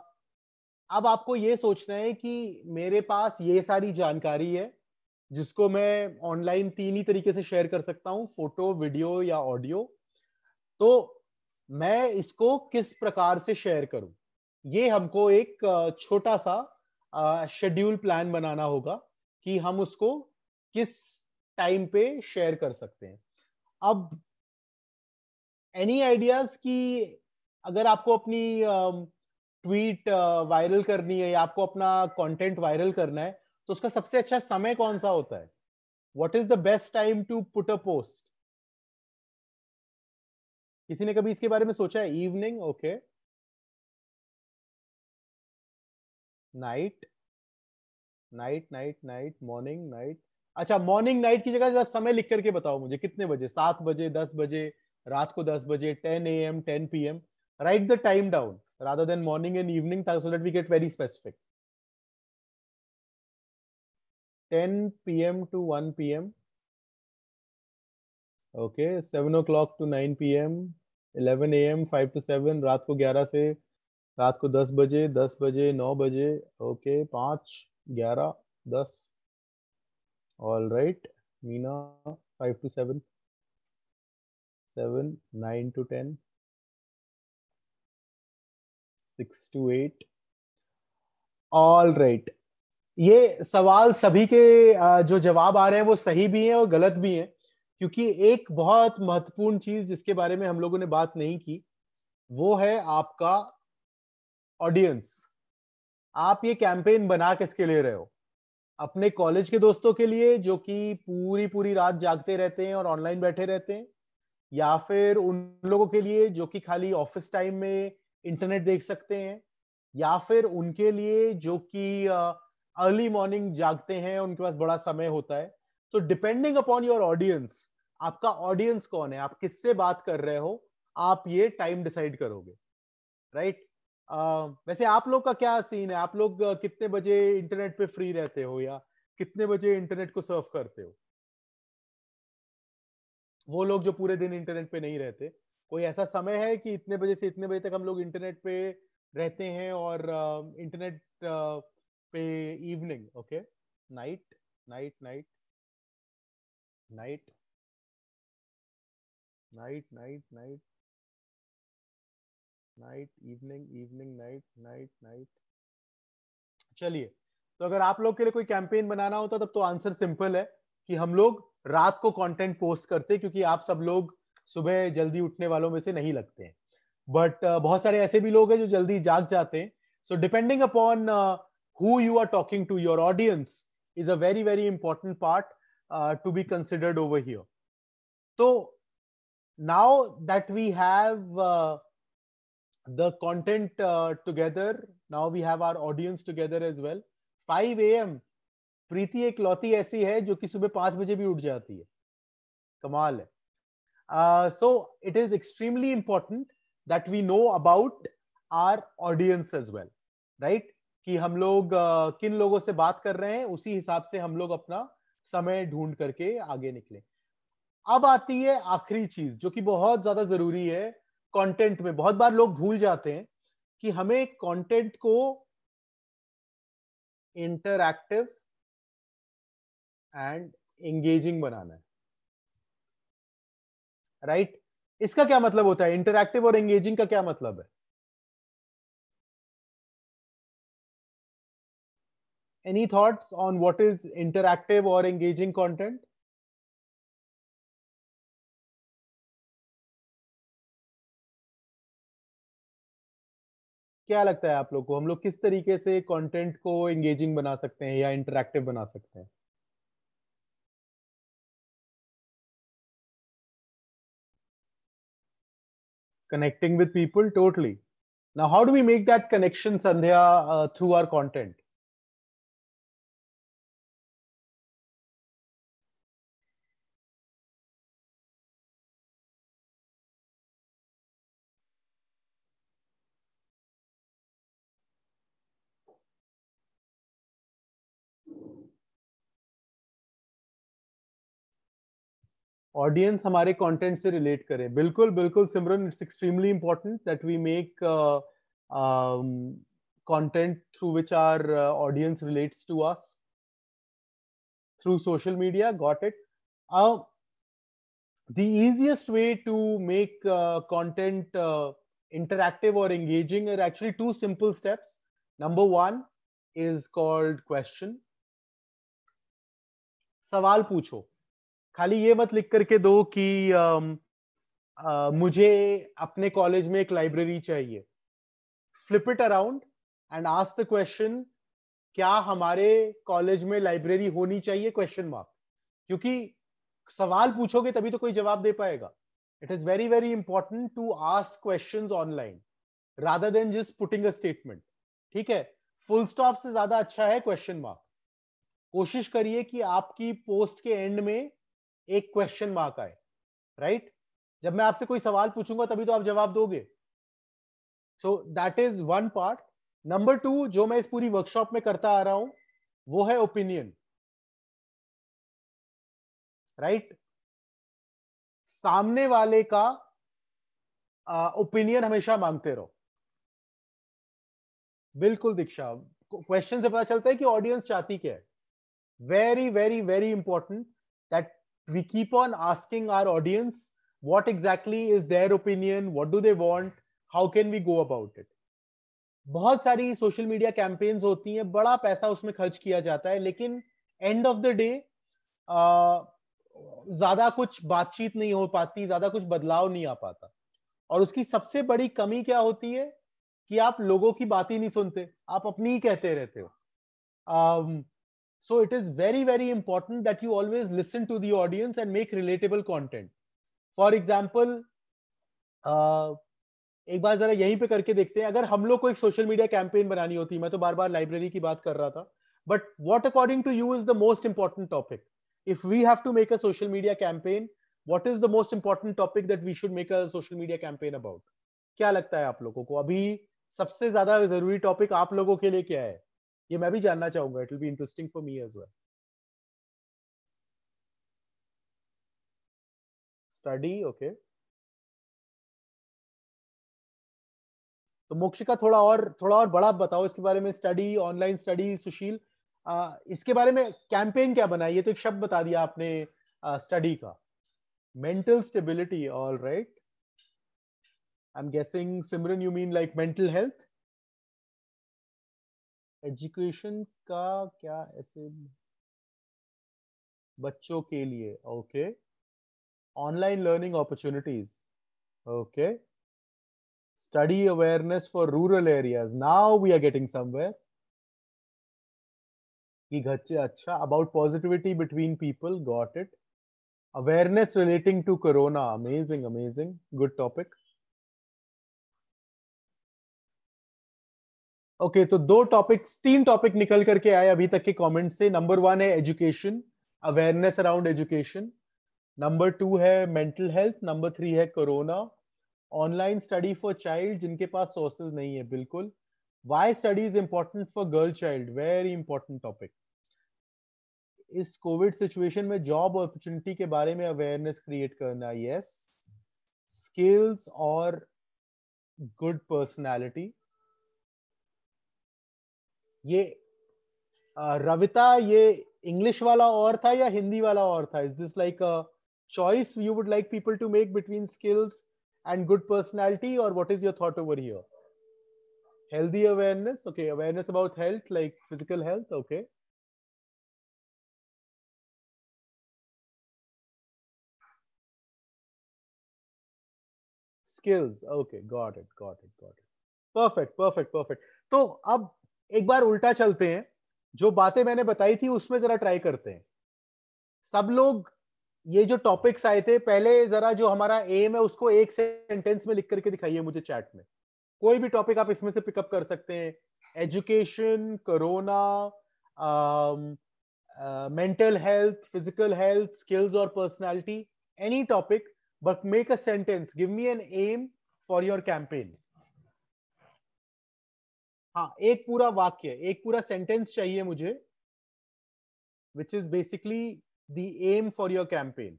Speaker 1: अब आपको ये सोचना है कि मेरे पास ये सारी जानकारी है जिसको मैं ऑनलाइन तीन ही तरीके से शेयर कर सकता हूँ फोटो वीडियो या ऑडियो तो मैं इसको किस प्रकार से शेयर करूँ ये हमको एक uh, छोटा सा शेड्यूल uh, प्लान बनाना होगा कि हम उसको किस टाइम पे शेयर कर सकते हैं अब एनी आइडियाज कि अगर आपको अपनी ट्वीट वायरल करनी है या आपको अपना कंटेंट वायरल करना है तो उसका सबसे अच्छा समय कौन सा होता है what is the best time to put a post किसी ने कभी इसके बारे में सोचा है evening okay night night night night morning night अच्छा मॉर्निंग नाइट की जगह समय लिख करके बताओ मुझे कितने बजे सात बजे दस बजे रात को दस बजे ten A M ten P M right the time down rather than morning and evening so that we get very specific 10 p.m. to 1 p.m. Okay, 7 o'clock to 9 p.m. 11 a.m. 5 to 7 रात को 11 से रात को 10 बजे 10 बजे 9 बजे okay okay, 5 11 10 all right meena five to seven,
Speaker 3: seven, nine to ten,
Speaker 1: six to eight. All right. ये सवाल सभी के जो जवाब आ रहे हैं वो सही भी हैं और गलत भी हैं क्योंकि एक बहुत महत्वपूर्ण चीज जिसके बारे में हम लोगों ने बात नहीं की वो है आपका ऑडियंस आप ये कैंपेन बना किसके ले रहे हो अपने कॉलेज के दोस्तों के लिए जो कि पूरी पूरी रात जागते रहते हैं और ऑनलाइन बैठे रहते हैं या फिर उन लोगों के लिए जो कि खाली ऑफिस टाइम में इंटरनेट देख सकते हैं या फिर उनके लिए जो कि अर्ली मॉर्निंग जागते हैं उनके पास बड़ा समय होता है तो डिपेंडिंग अपॉन योर ऑडियंस आपका ऑडियंस कौन है आप किससे बात कर रहे हो आप ये टाइम डिसाइड करोगे राइट right? Uh, वैसे आप लोग का क्या सीन है आप लोग कितने बजे इंटरनेट पे फ्री रहते हो या कितने बजे इंटरनेट को सर्व करते हो वो लोग जो पूरे दिन इंटरनेट पे नहीं रहते कोई ऐसा समय है कि इतने बजे से इतने बजे तक हम लोग इंटरनेट पे रहते हैं और uh, इंटरनेट uh, पे evening okay night night night night
Speaker 3: night night night night
Speaker 1: evening evening night night night चलिए तो अगर आप लोग के लिए कोई कैंपेन बनाना होता तब तो आंसर सिंपल है कि हम लोग रात को कंटेंट पोस्ट करते क्योंकि आप सब लोग सुबह जल्दी उठने वालों में से नहीं लगते हैं बट uh, बहुत सारे ऐसे भी लोग हैं जो जल्दी जाग जाते हैं so depending upon who you are talking to your audience is a very very important part to be considered over here तो now that we have the content uh, together. Now we have our audience together as well. 5 a.m. Preeti एक लौती ऐसी है जो कि सुबह पांच बजे भी उठ जाती है कमाल है so it is extremely important that we know about our audience as well right कि हम लोग uh, किन लोगों से बात कर रहे हैं उसी हिसाब से हम लोग अपना समय ढूंढ करके आगे निकले अब आती है आखिरी चीज जो कि बहुत ज्यादा जरूरी है कंटेंट में बहुत बार लोग भूल जाते हैं कि हमें कंटेंट को इंटरक्टिव एंड एंगेजिंग बनाना है राइट right? इसका क्या मतलब होता है इंटरक्टिव और एंगेजिंग का क्या मतलब है
Speaker 3: any thoughts on what is interactive और एंगेजिंग कंटेंट
Speaker 1: क्या लगता है आप लोग को हम लोग किस तरीके से कंटेंट को एंगेजिंग बना सकते हैं या इंटरक्टिव बना सकते हैं
Speaker 3: connecting with people totally now how do we make that connection Sandhya through our content
Speaker 1: audience हमारे कंटेंट से रिलेट करे बिल्कुल बिल्कुल Simran it's extremely important that we make content through which our audience relates to us through social media got it the easiest way to make content interactive और engaging are actually two simple steps number one is called question सवाल पूछो खाली ये मत लिख करके दो कि आ, मुझे अपने कॉलेज में एक लाइब्रेरी चाहिए flip it around and ask the question क्या हमारे कॉलेज में लाइब्रेरी होनी चाहिए क्वेश्चन मार्क क्योंकि सवाल पूछोगे तभी तो कोई जवाब दे पाएगा it is very very important to ask question online rather than just putting a statement ठीक है फुल स्टॉप से ज्यादा अच्छा है क्वेश्चन मार्क कोशिश करिए कि आपकी पोस्ट के एंड में एक क्वेश्चन मार्क आए राइट जब मैं आपसे कोई सवाल पूछूंगा तभी तो आप जवाब दोगे so that is one part number two जो मैं इस पूरी वर्कशॉप में करता आ रहा हूं वो है ओपिनियन राइट right? सामने वाले का ओपिनियन हमेशा मांगते रहो बिल्कुल दीक्षा क्वेश्चन से पता चलता है कि ऑडियंस चाहती क्या है very very very important that we keep on asking our audience what exactly is their opinion what do they want how can we go about it बहुत सारी सोशल मीडिया कैंपेन्स होती हैं बड़ा पैसा उसमें खर्च किया जाता है लेकिन एंड ऑफ द डे ज्यादा कुछ बातचीत नहीं हो पाती ज्यादा कुछ बदलाव नहीं आ पाता और उसकी सबसे बड़ी कमी क्या होती है कि आप लोगों की बात ही नहीं सुनते आप अपनी ही कहते रहते हो um, So it is very, very important that you always listen to the audience and make relatable content. For example, uh, एक बार जरा यहीं पे करके देखते हैं अगर हम लोग को एक सोशल मीडिया कैंपेन बनानी होती मैं तो बार बार लाइब्रेरी की बात कर रहा था but what according to you is the most important topic if we have to make a social media campaign what is the most important topic that we should make a social media campaign about क्या लगता है आप लोगों को अभी सबसे ज्यादा जरूरी टॉपिक आप लोगों के लिए क्या है ये मैं भी जानना चाहूंगा it will be interesting for me as well study okay तो मोक्ष का थोड़ा और थोड़ा और बड़ा बताओ इसके बारे में स्टडी ऑनलाइन स्टडी सुशील आ, इसके बारे में कैंपेन क्या बना ये तो एक शब्द बता दिया आपने स्टडी का mental stability all right I am guessing Simran you mean like mental health education
Speaker 3: का क्या ऐसे बच्चों के लिए okay
Speaker 1: online learning opportunities okay study awareness for rural areas now we are getting somewhere कि घच्चे अच्छा about positivity between people got it awareness relating to corona amazing amazing good topic okay तो दो टॉपिक्स तीन topic निकल करके आए अभी तक के कमेंट से नंबर वन है education awareness around education number two है मेंटल हेल्थ नंबर थ्री है corona online study for child जिनके पास सोर्सेज नहीं है बिल्कुल why study is important for girl child very important topic इस कोविड सिचुएशन में जॉब अपॉर्चुनिटी के बारे में अवेयरनेस क्रिएट करना यस स्किल्स और गुड पर्सनैलिटी ये रविता ये इंग्लिश वाला और था या हिंदी वाला और था is this like a choice you would like people to make between skills and good personality or what is your thought over here healthy awareness okay awareness about health like physical health okay skills okay got it got it got it perfect perfect perfect तो अब एक बार उल्टा चलते हैं जो बातें मैंने बताई थी उसमें जरा ट्राई करते हैं सब लोग ये जो टॉपिक्स आए थे पहले जरा जो हमारा एम है उसको एक सेंटेंस में लिख करके दिखाइए मुझे चैट में कोई भी टॉपिक आप इसमें से पिकअप कर सकते हैं education corona mental health physical health skills और personality any topic but make a sentence give me an aim for your campaign हाँ एक पूरा वाक्य एक पूरा सेंटेंस चाहिए मुझे
Speaker 3: which is basically the aim for your campaign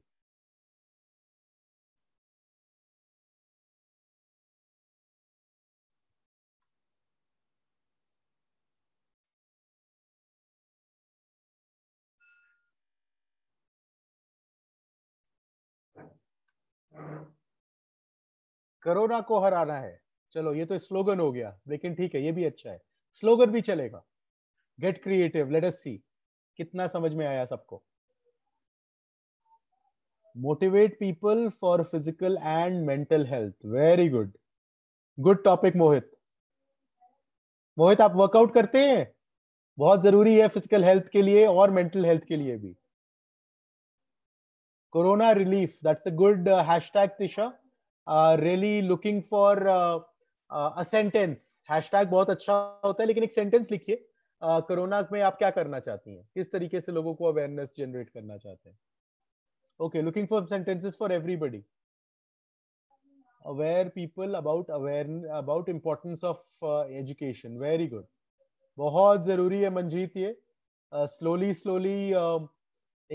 Speaker 1: corona को हराना है चलो ये तो स्लोगन हो गया लेकिन ठीक है ये भी अच्छा है स्लोगन भी चलेगा get creative let us see कितना समझ में आया सबको motivate people for physical and mental health very good good topic Mohit Mohit आप वर्कआउट करते हैं बहुत जरूरी है फिजिकल हेल्थ के लिए और मेंटल हेल्थ के लिए भी corona relief that's a good hashtag Tisha really looking for sentence hashtag बहुत अच्छा होता है लेकिन एक सेंटेंस लिखिए कोरोना में आप क्या करना चाहती हैं किस तरीके से लोगों को अवेयरनेस जनरेट करना चाहते हैं okay looking for sentences for everybody aware people about aware about importance of education very good बहुत जरूरी है मंजीत ये स्लोली स्लोली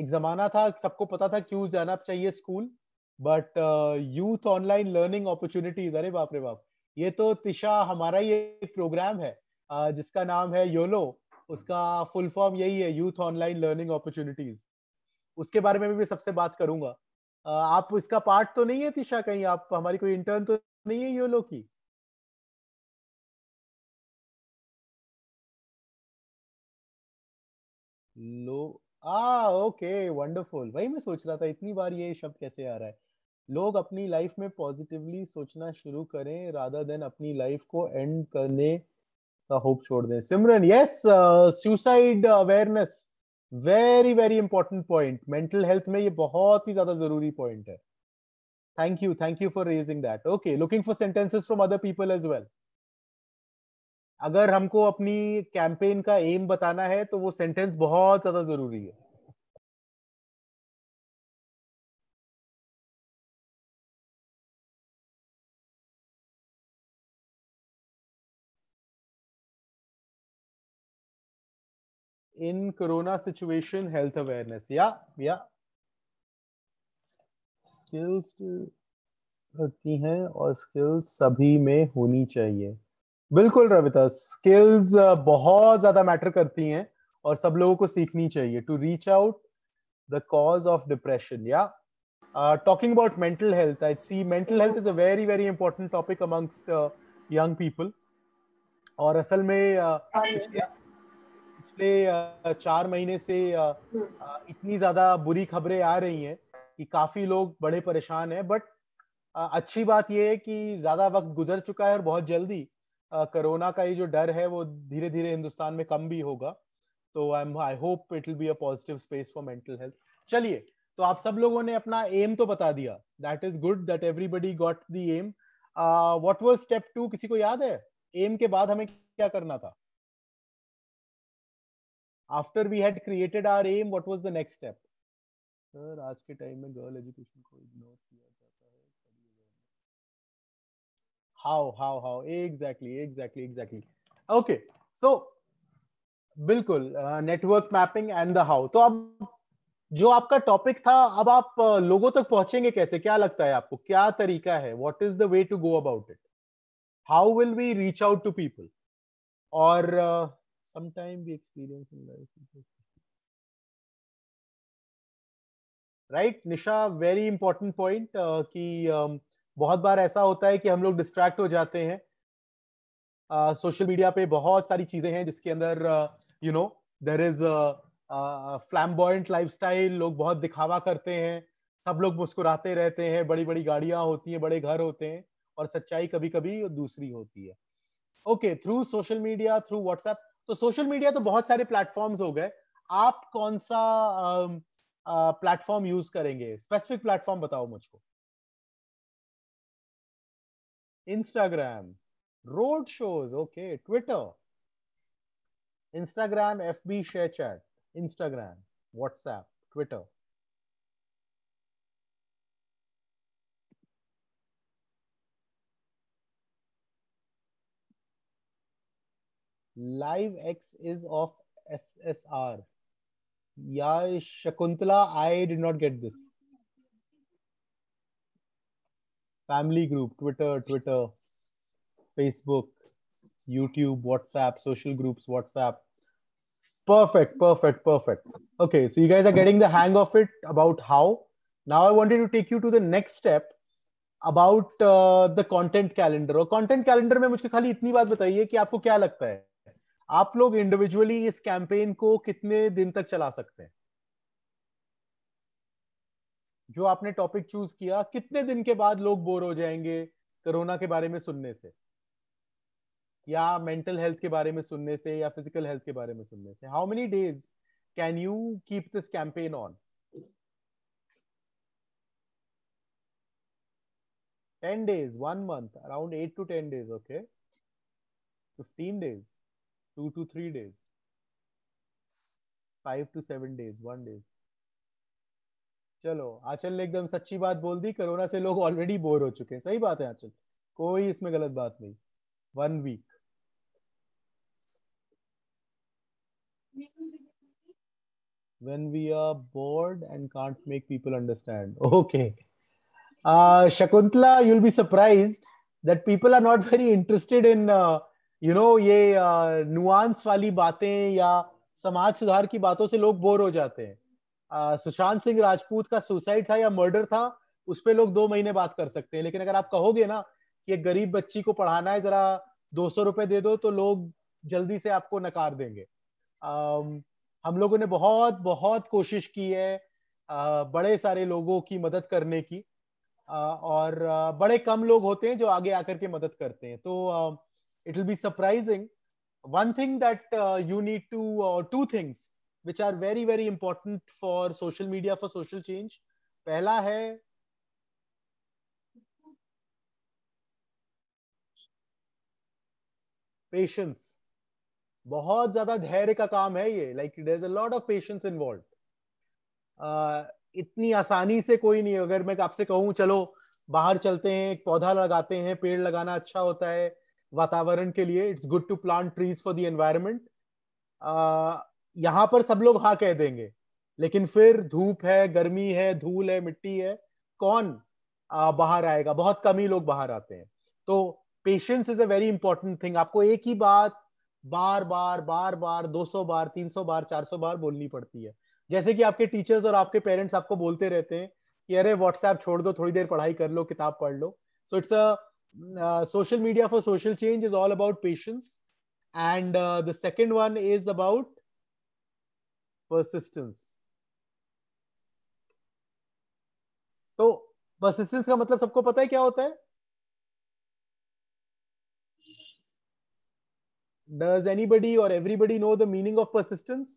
Speaker 1: एक जमाना था सबको पता था क्यों जाना चाहिए school but youth online learning opportunities अरे बाप रे बाप ये तो तिशा हमारा ही एक प्रोग्राम है जिसका नाम है योलो उसका फुल फॉर्म यही है यूथ ऑनलाइन लर्निंग अपॉर्चुनिटीज उसके बारे में भी मैं सबसे बात करूंगा आप इसका पार्ट तो नहीं है तिशा कहीं आप हमारी कोई इंटर्न तो नहीं है योलो की लो आ ओके वंडरफुल वही मैं सोच रहा था इतनी बार ये शब्द कैसे आ रहा है लोग अपनी लाइफ में पॉजिटिवली सोचना शुरू करें राधा देन अपनी लाइफ को एंड करने का होप छोड़ दें Simran yes suicide awareness very very important point mental health में ये बहुत ही ज्यादा जरूरी पॉइंट है thank you thank you for raising that okay looking for sentences from other people as well अगर हमको अपनी कैंपेन का एम बताना है तो वो सेंटेंस
Speaker 3: बहुत ज्यादा जरूरी है in corona
Speaker 1: situation health awareness yeah yeah skills to तो होती हैं और स्किल्स सभी में होनी चाहिए बिल्कुल रविता स्किल्स बहुत ज्यादा मैटर करती हैं और सब लोगों को सीखनी चाहिए to reach out the cause of depression या talking about mental health I see mental health is a very very important topic amongst young people और असल में uh, पिछले चार महीने से हम्म। इतनी ज्यादा बुरी खबरें आ रही हैं कि काफी लोग बड़े परेशान हैं बट अच्छी बात यह है कि ज्यादा वक्त गुजर चुका है और बहुत जल्दी कोरोना का ये जो डर है वो धीरे धीरे हिंदुस्तान में कम भी होगा तो I am I hope it will be a positive space for mental health चलिए तो आप सब लोगों ने अपना एम तो बता दिया that is good that everybody got the aim what was step two किसी को याद है एम के बाद हमें क्या करना था after we had created our aim what was the next step sir आज के टाइम में गर्ल एजुकेशन को इग्नोर किया जाता है how how how exactly exactly exactly okay so बिल्कुल network mapping and the how तो अब जो आपका टॉपिक था अब आप लोगों तक पहुंचेंगे कैसे क्या लगता है आपको क्या तरीका है what is the way to go about it how will we reach out to people और sometime we experience in life right Nisha very important point कि um, बहुत बार ऐसा होता है कि हम लोग डिस्ट्रैक्ट हो जाते हैं सोशल uh, मीडिया पे बहुत सारी चीजें हैं जिसके अंदर you know there is life style लोग बहुत दिखावा करते हैं सब लोग मुस्कुराते रहते हैं बड़ी बड़ी गाड़ियां होती हैं बड़े घर होते हैं और सच्चाई कभी कभी दूसरी होती है okay through social media through WhatsApp तो सोशल मीडिया तो बहुत सारे प्लेटफॉर्म्स हो गए आप कौन सा प्लेटफॉर्म यूज करेंगे स्पेसिफिक प्लेटफॉर्म बताओ मुझको Instagram road shows okay Twitter Instagram F B ShareChat Instagram WhatsApp Twitter live X is of SSR. Yeah, Shakuntala, I did not get this. Family group, Twitter, Twitter, Facebook, YouTube, WhatsApp, social groups, WhatsApp. Perfect, perfect, perfect. Okay, so you guys are getting the hang of it about how. Now I wanted to take you to the next step about uh, the content calendar. or content calendar में मुझे खाली इतनी बात बताइए कि आपको क्या लगता है आप लोग इंडिविजुअली इस कैंपेन को कितने दिन तक चला सकते हैं जो आपने टॉपिक चूज किया कितने दिन के बाद लोग बोर हो जाएंगे कोरोना के बारे में सुनने से या मेंटल हेल्थ के बारे में सुनने से या फिजिकल हेल्थ के बारे में सुनने से how many days can you keep this campaign on ten days one month around eight to ten days okay fifteen days two to three days, five to seven days one days चलो आंचल ने एकदम सच्ची बात बोल दी corona से लोग already bore हो चुके हैं सही बात है आंचल कोई इसमें गलत बात नहीं one week when we are bored and can't make people understand. Okay. Uh, Shakuntla, you'll be surprised that people are not very interested in uh, you know ये नुआंस वाली बातें या समाज सुधार की बातों से लोग बोर हो जाते हैं सुशांत सिंह राजपूत का सुसाइड था या मर्डर था उस पर लोग दो महीने बात कर सकते हैं लेकिन अगर आप कहोगे ना कि एक गरीब बच्ची को पढ़ाना है जरा दो सौ रुपए दे दो तो लोग जल्दी से आपको नकार देंगे um, हम लोगों ने बहुत बहुत कोशिश की है बड़े सारे लोगों की मदद करने की और बड़े कम लोग होते हैं जो आगे आकर के मदद करते हैं तो it will be surprising one thing that uh, you need to uh, two things which are very very important for social media for social change pehla hai patience बहुत ज्यादा धैर्य का काम है ये like there is a lot of patience involve इतनी आसानी से कोई नहीं अगर मैं आपसे कहूं चलो बाहर चलते हैं एक पौधा लगाते हैं पेड़ लगाना अच्छा होता है वातावरण के लिए it's good to plant trees for the environment यहाँ पर सब लोग हाँ कह देंगे लेकिन फिर धूप है गर्मी है धूल है मिट्टी है कौन आ, बाहर आएगा बहुत कम ही लोग बाहर आते हैं तो patience is a very important thing आपको एक ही बात बार बार बार बार 200 बार 300 बार 400 बार बोलनी पड़ती है जैसे कि आपके टीचर्स और आपके पेरेंट्स आपको बोलते रहते हैं कि अरे व्हाट्सएप छोड़ दो थोड़ी देर पढ़ाई कर लो किताब पढ़ लो so it's a uh, social media for social change is all about patience and uh, the second one is about persistence तो परसिस्टेंस का मतलब सबको पता है क्या होता है डज एनीबडी और everybody know the meaning of persistence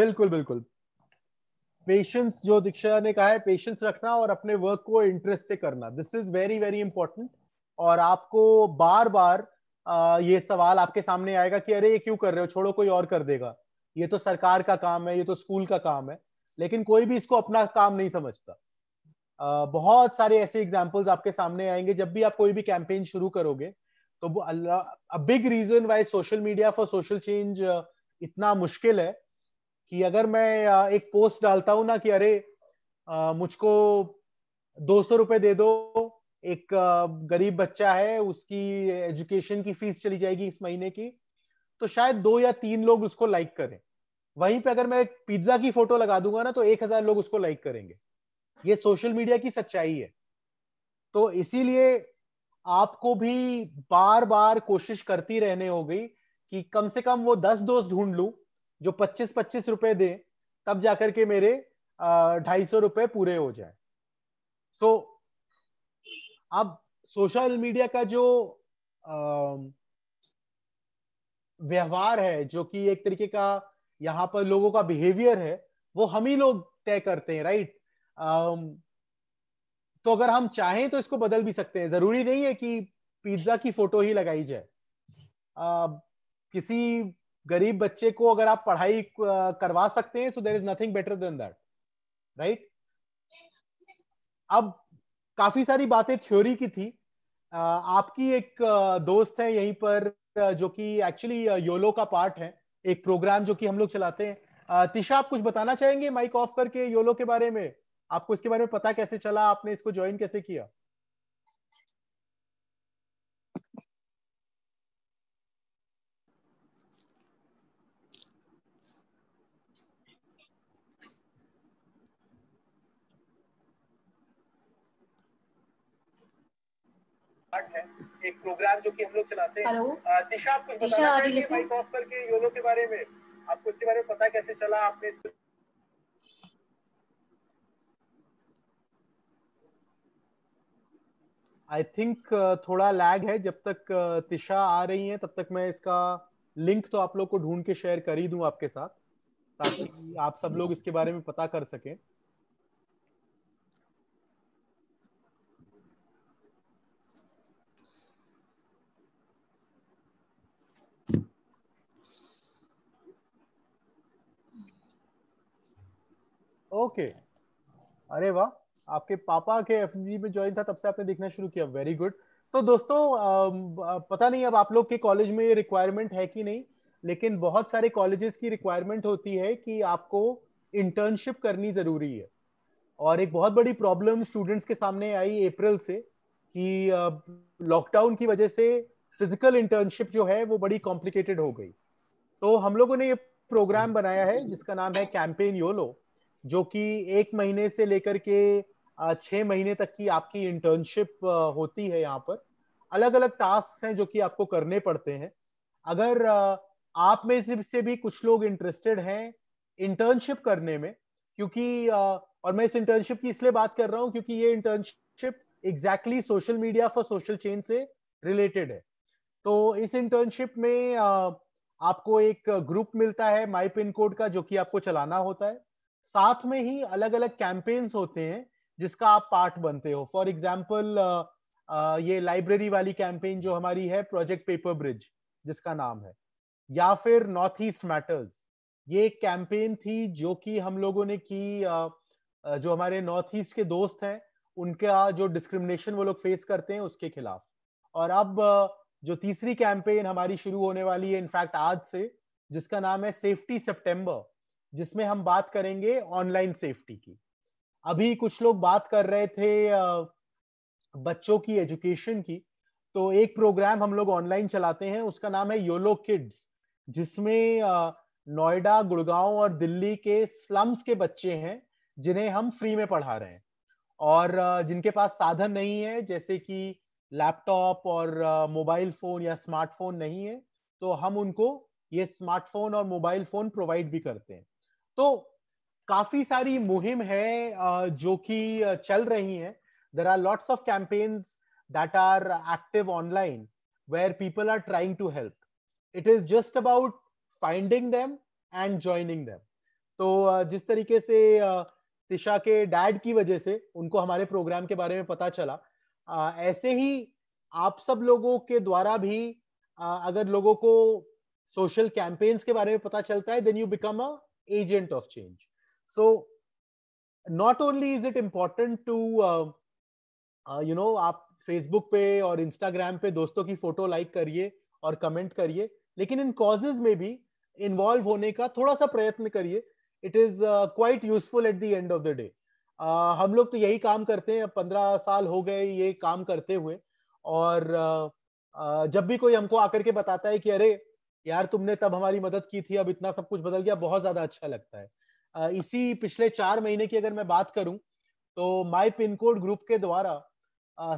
Speaker 1: बिल्कुल बिल्कुल पेशेंस जो दीक्षा ने कहा है पेशेंस रखना और अपने वर्क को इंटरेस्ट से करना this is very very important और आपको बार बार आ, ये सवाल आपके सामने आएगा कि अरे ये क्यों कर रहे हो छोड़ो कोई और कर देगा ये तो सरकार का काम है ये तो स्कूल का काम है लेकिन कोई भी इसको अपना काम नहीं समझता आ, बहुत सारे ऐसे एग्जाम्पल्स आपके सामने आएंगे जब भी आप कोई भी कैंपेन शुरू करोगे तो big reason why social media for social change इतना मुश्किल है कि अगर मैं एक पोस्ट डालता हूं ना कि अरे मुझको दो सौ रुपये दे दो एक गरीब बच्चा है उसकी एजुकेशन की फीस चली जाएगी इस महीने की तो शायद दो या तीन लोग उसको लाइक करें वहीं पे अगर मैं एक पिज्जा की फोटो लगा दूंगा ना तो एक हजार लोग उसको लाइक करेंगे ये सोशल मीडिया की सच्चाई है तो इसीलिए आपको भी बार बार कोशिश करती रहने होगी कि कम से कम वो दस दोस्त ढूंढ लूं जो पच्चीस पच्चीस रुपए दे तब जाकर के मेरे ढाई सौ रुपए पूरे हो जाए सो so, अब सोशल मीडिया का जो व्यवहार है जो कि एक तरीके का यहाँ पर लोगों का बिहेवियर है वो हम ही लोग तय करते हैं राइट अम्म तो अगर हम चाहें तो इसको बदल भी सकते हैं जरूरी नहीं है कि पिज्जा की फोटो ही लगाई जाए आ, किसी गरीब बच्चे को अगर आप पढ़ाई करवा सकते हैं so there is nothing better than that right अब काफी सारी बातें थ्योरी की थी आपकी एक दोस्त है यहीं पर जो कि एक्चुअली योलो का पार्ट है एक प्रोग्राम जो कि हम लोग चलाते हैं तिशा आप कुछ बताना चाहेंगे माइक ऑफ करके योलो के बारे में आपको इसके बारे में पता कैसे चला आपने इसको ज्वाइन कैसे किया है एक प्रोग्राम जो कि हम लोग चलाते हैं दिशा आप कुछ बताना चाहेंगे माइक ऑफ करके योनो के बारे में आपको इसके बारे में पता कैसे चला आपने आई थिंक uh, थोड़ा लैग है जब तक तिशा uh, आ रही है तब तक मैं इसका लिंक तो आप लोग को ढूंढ के शेयर कर ही दूं आपके साथ ताकि आप सब लोग इसके बारे में पता कर सकें ओके अरे वाह आपके पापा के एफ में ज्वाइन था तब से आपने देखना शुरू किया वेरी गुड तो दोस्तों पता नहीं अब आप लोग के कॉलेज में ये रिक्वायरमेंट है कि नहीं लेकिन बहुत सारे कॉलेजेस की रिक्वायरमेंट होती है कि आपको इंटर्नशिप करनी जरूरी है और एक बहुत बड़ी प्रॉब्लम स्टूडेंट्स के सामने आई अप्रैल से कि लॉकडाउन की वजह से फिजिकल इंटर्नशिप जो है वो बड़ी कॉम्प्लिकेटेड हो गई तो हम लोगों ने ये प्रोग्राम बनाया है जिसका नाम है कैंपेन योलो जो कि एक महीने से लेकर के छह महीने तक की आपकी इंटर्नशिप होती है यहाँ पर अलग अलग टास्क हैं जो कि आपको करने पड़ते हैं अगर आप में से भी कुछ लोग इंटरेस्टेड हैं इंटर्नशिप करने में क्योंकि और मैं इस इंटर्नशिप की इसलिए बात कर रहा हूँ क्योंकि ये internship exactly social media for social change से रिलेटेड है तो इस इंटर्नशिप में आपको एक ग्रुप मिलता है माई पिन कोड का जो कि आपको चलाना होता है साथ में ही अलग अलग कैंपेन्स होते हैं जिसका आप पार्ट बनते हो फॉर एग्जाम्पल ये लाइब्रेरी वाली कैंपेन जो हमारी है प्रोजेक्ट पेपर ब्रिज जिसका नाम है या फिर नॉर्थ ईस्ट मैटर्स ये कैंपेन थी जो कि हम लोगों ने की जो हमारे नॉर्थ ईस्ट के दोस्त हैं उनका जो डिस्क्रिमिनेशन वो लोग फेस करते हैं उसके खिलाफ और अब जो तीसरी कैंपेन हमारी शुरू होने वाली है इनफैक्ट आज से जिसका नाम है सेफ्टी सितंबर जिसमें हम बात करेंगे ऑनलाइन सेफ्टी की अभी कुछ लोग बात कर रहे थे बच्चों की एजुकेशन की तो एक प्रोग्राम हम लोग ऑनलाइन चलाते हैं उसका नाम है योलो किड्स जिसमें नोएडा गुड़गांव और दिल्ली के स्लम्स के बच्चे हैं जिन्हें हम फ्री में पढ़ा रहे हैं और जिनके पास साधन नहीं है जैसे कि लैपटॉप और मोबाइल फोन या स्मार्टफोन नहीं है तो हम उनको ये स्मार्टफोन और मोबाइल फोन प्रोवाइड भी करते हैं तो काफी सारी मुहिम है जो कि चल रही है there are lots of campaigns that are active online where people are trying to help it is just about finding them and joining them तो जिस तरीके से तिशा के डैड की वजह से उनको हमारे प्रोग्राम के बारे में पता चला ऐसे ही आप सब लोगों के द्वारा भी अगर लोगों को सोशल कैंपेन्स के बारे में पता चलता है then you become a agent of change so not only is it important to uh, uh, you know आप फेसबुक पे और इंस्टाग्राम पे दोस्तों की फोटो लाइक करिए और कमेंट करिए लेकिन इन कॉजेज में भी इन्वॉल्व होने का थोड़ा सा प्रयत्न करिए it is quite useful at the end of the day हम लोग तो यही काम करते हैं पंद्रह साल हो गए ये काम करते हुए और uh, uh, जब भी कोई हमको आकर के बताता है कि अरे यार तुमने तब हमारी मदद की थी अब इतना सब कुछ बदल गया बहुत ज्यादा अच्छा लगता है इसी पिछले चार महीने की अगर मैं बात करूं तो माई पिन कोड ग्रुप के द्वारा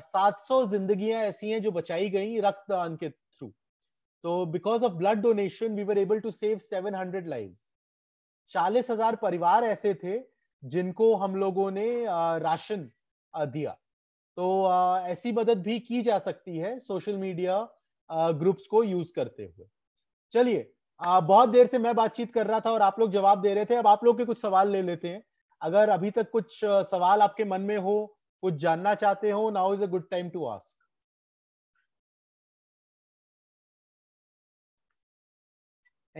Speaker 1: सात सौ जिंदगियां ऐसी हैं जो बचाई गई रक्तदान के थ्रू तो because of blood donation we were able to save seven hundred live चालीस हजार परिवार ऐसे थे जिनको हम लोगों ने राशन दिया तो ऐसी मदद भी की जा सकती है सोशल मीडिया ग्रुप्स को यूज करते हुए चलिए बहुत देर से मैं बातचीत कर रहा था और आप लोग जवाब दे रहे थे अब आप लोग के कुछ सवाल ले लेते हैं अगर अभी तक कुछ सवाल आपके मन में हो कुछ जानना चाहते हो now is a good time to ask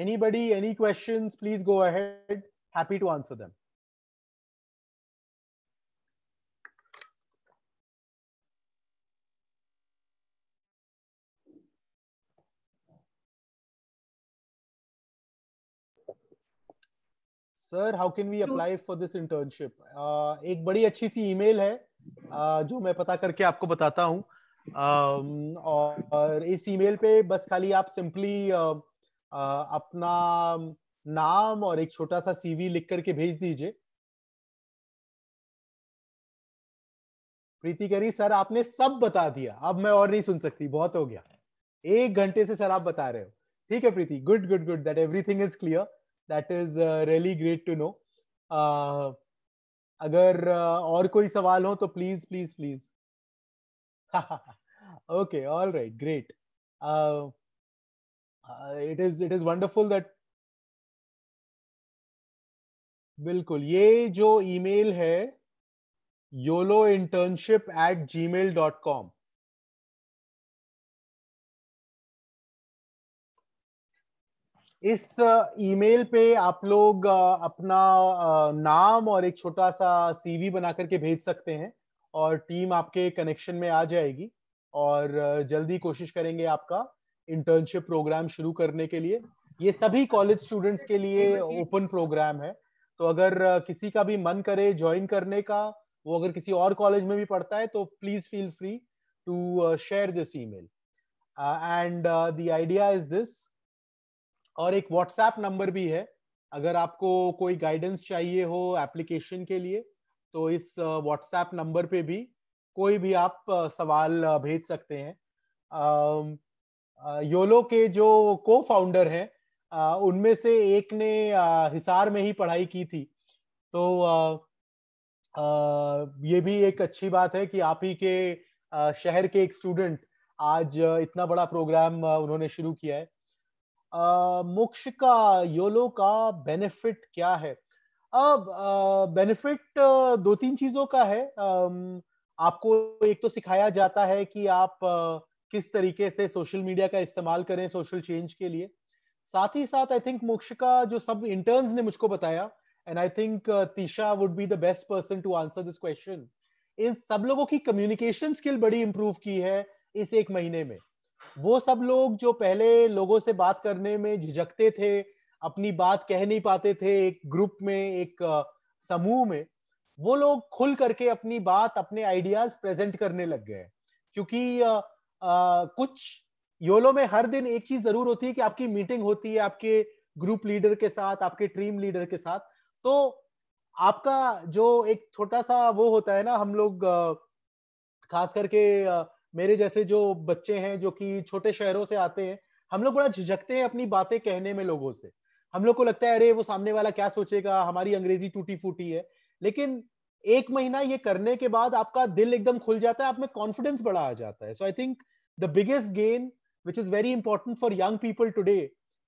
Speaker 3: anybody any question please go ahead happy to answer them
Speaker 1: sir how can we apply for this internship एक बड़ी अच्छी सी ईमेल है uh, जो मैं पता करके आपको बताता हूँ uh, और इस ईमेल पे बस खाली आप सिंपली uh, uh, अपना नाम और एक छोटा सा सीवी लिख करके भेज दीजिए प्रीति कह रही सर आपने सब बता दिया अब मैं और नहीं सुन सकती बहुत हो गया एक घंटे से सर आप बता रहे हो ठीक है Preeti good good good that everything is clear that is really great to know अगर uh, और कोई सवाल हो तो please please please okay all right great
Speaker 3: it is it is wonderful that बिल्कुल ये जो ईमेल है YOLO internship at Gmail dot com
Speaker 1: इस ईमेल uh, पे आप लोग uh, अपना uh, नाम और एक छोटा सा सीवी बना करके भेज सकते हैं और टीम आपके कनेक्शन में आ जाएगी और जल्दी कोशिश करेंगे आपका इंटर्नशिप प्रोग्राम शुरू करने के लिए ये सभी कॉलेज स्टूडेंट्स के लिए ओपन प्रोग्राम है तो अगर किसी का भी मन करे ज्वाइन करने का वो अगर किसी और कॉलेज में भी पढ़ता है तो please feel free to share this email and the idea is this और एक व्हाट्सएप नंबर भी है अगर आपको कोई गाइडेंस चाहिए हो एप्लीकेशन के लिए तो इस व्हाट्सएप नंबर पे भी कोई भी आप सवाल भेज सकते हैं योलो के जो को फाउंडर हैं उनमें से एक ने हिसार में ही पढ़ाई की थी तो ये भी एक अच्छी बात है कि आप ही के शहर के एक स्टूडेंट आज इतना बड़ा प्रोग्राम उन्होंने शुरू किया है मोक्ष का योलो का बेनिफिट क्या है अब बेनिफिट दो तीन चीजों का है आपको एक तो सिखाया जाता है कि आप किस तरीके से सोशल मीडिया का इस्तेमाल करें सोशल चेंज के लिए साथ ही साथ आई थिंक मोक्ष का जो सब इंटर्न ने मुझको बताया and I think Tisha would be the best person to answer this question इन सब लोगों की कम्युनिकेशन स्किल बड़ी इंप्रूव की है इस एक महीने में वो सब लोग जो पहले लोगों से बात करने में झिझकते थे अपनी बात कह नहीं पाते थे एक ग्रुप में एक समूह में वो लोग खुल करके अपनी बात अपने आइडियाज प्रेजेंट करने लग गए क्योंकि आ, आ, कुछ योलो में हर दिन एक चीज जरूर होती है कि आपकी मीटिंग होती है आपके ग्रुप लीडर के साथ आपके टीम लीडर के साथ तो आपका जो एक छोटा सा वो होता है ना हम लोग खास करके मेरे जैसे जो बच्चे हैं जो कि छोटे शहरों से आते हैं हम लोग बड़ा झिझकते हैं अपनी बातें कहने में लोगों से हम लोग को लगता है अरे वो सामने वाला क्या सोचेगा हमारी अंग्रेजी टूटी फूटी है लेकिन एक महीना ये करने के बाद आपका दिल एकदम खुल जाता है आप में कॉन्फिडेंस बड़ा आ जाता है so I think the biggest gain which is very important for young people today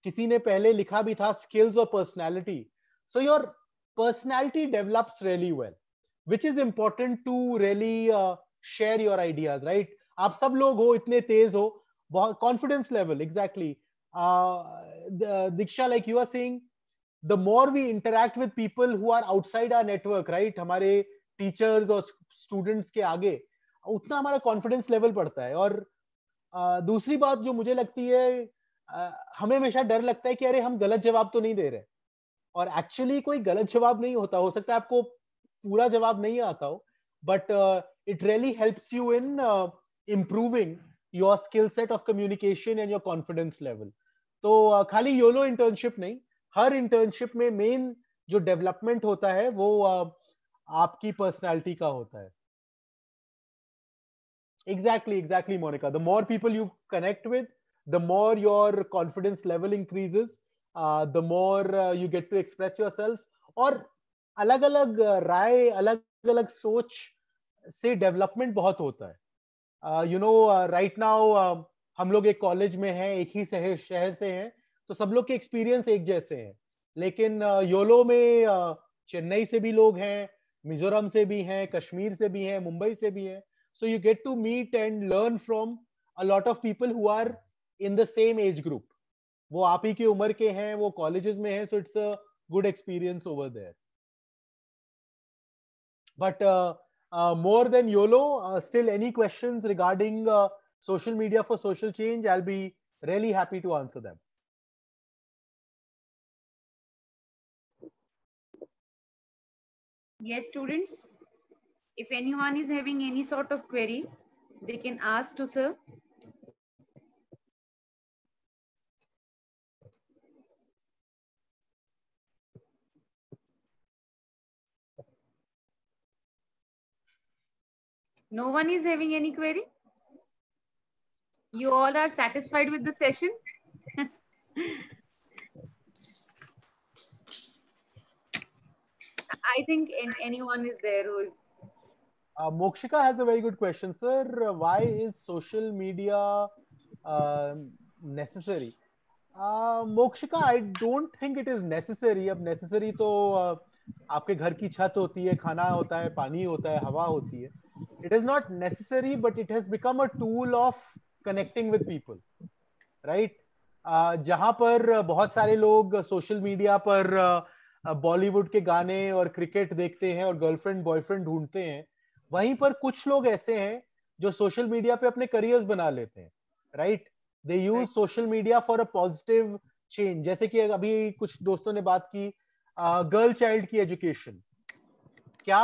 Speaker 1: किसी ने पहले लिखा भी था स्किल्स और personality so your personality develops really well which is important to really share your ideas right आप सब लोग हो इतने तेज हो बहुत confidence level exactly Diksha like you are saying the more we interact with people who are outside are network right हमारे teachers और स्टूडेंट्स के आगे उतना हमारा कॉन्फिडेंस लेवल पड़ता है और uh, दूसरी बात जो मुझे लगती है uh, हमें हमेशा डर लगता है कि अरे हम गलत जवाब तो नहीं दे रहे और एक्चुअली कोई गलत जवाब नहीं होता हो सकता है आपको पूरा जवाब नहीं आता हो but it really helps you in improving your skill set of communication and your confidence level तो खाली योलो इंटर्नशिप नहीं हर इंटर्नशिप में मेन जो डेवलपमेंट होता है वो आपकी पर्सनालिटी का होता है exactly exactly monica the more people you connect with the more your confidence level increases uh, the more uh, you get to express yourself और अलग अलग राय अलग अलग सोच से डेवलपमेंट बहुत होता है यू नो राइट नाउ हम लोग एक कॉलेज में हैं एक ही शहर शहर से हैं तो सब लोग के एक्सपीरियंस एक जैसे हैं लेकिन योलो uh, में uh, चेन्नई से भी लोग हैं मिजोरम से भी हैं कश्मीर से भी हैं मुंबई से भी हैं so you get to meet and learn from a lot of people who are in the same age group वो आप ही की उम्र के हैं वो कॉलेजेस में हैं so it's a good experience over there but Uh, more than YOLO, uh, still any questions regarding uh, social media for social change? I'll be really happy to answer them.
Speaker 4: Yes, students. If anyone is having any sort of query, they can ask to sir. No one is having any query? You all are satisfied with the session? I think in anyone is there who is.
Speaker 1: Uh, Mokshika has a very good question, sir. Why is social media uh, necessary? Uh, Mokshika, I don't think it is necessary. अब necessary तो uh, आपके घर की छत होती है खाना होता है पानी होता है हवा होती है it is not necessary but it has become a tool of connecting with people right uh, जहां पर uh, बहुत सारे लोग सोशल uh, मीडिया पर बॉलीवुड uh, के गाने और क्रिकेट देखते हैं और गर्लफ्रेंड बॉयफ्रेंड ढूंढते हैं वहीं पर कुछ लोग ऐसे हैं जो सोशल मीडिया पे अपने करियर्स बना लेते हैं right they use social media for a positive change जैसे कि अभी कुछ दोस्तों ने बात की गर्ल uh, चाइल्ड की एजुकेशन क्या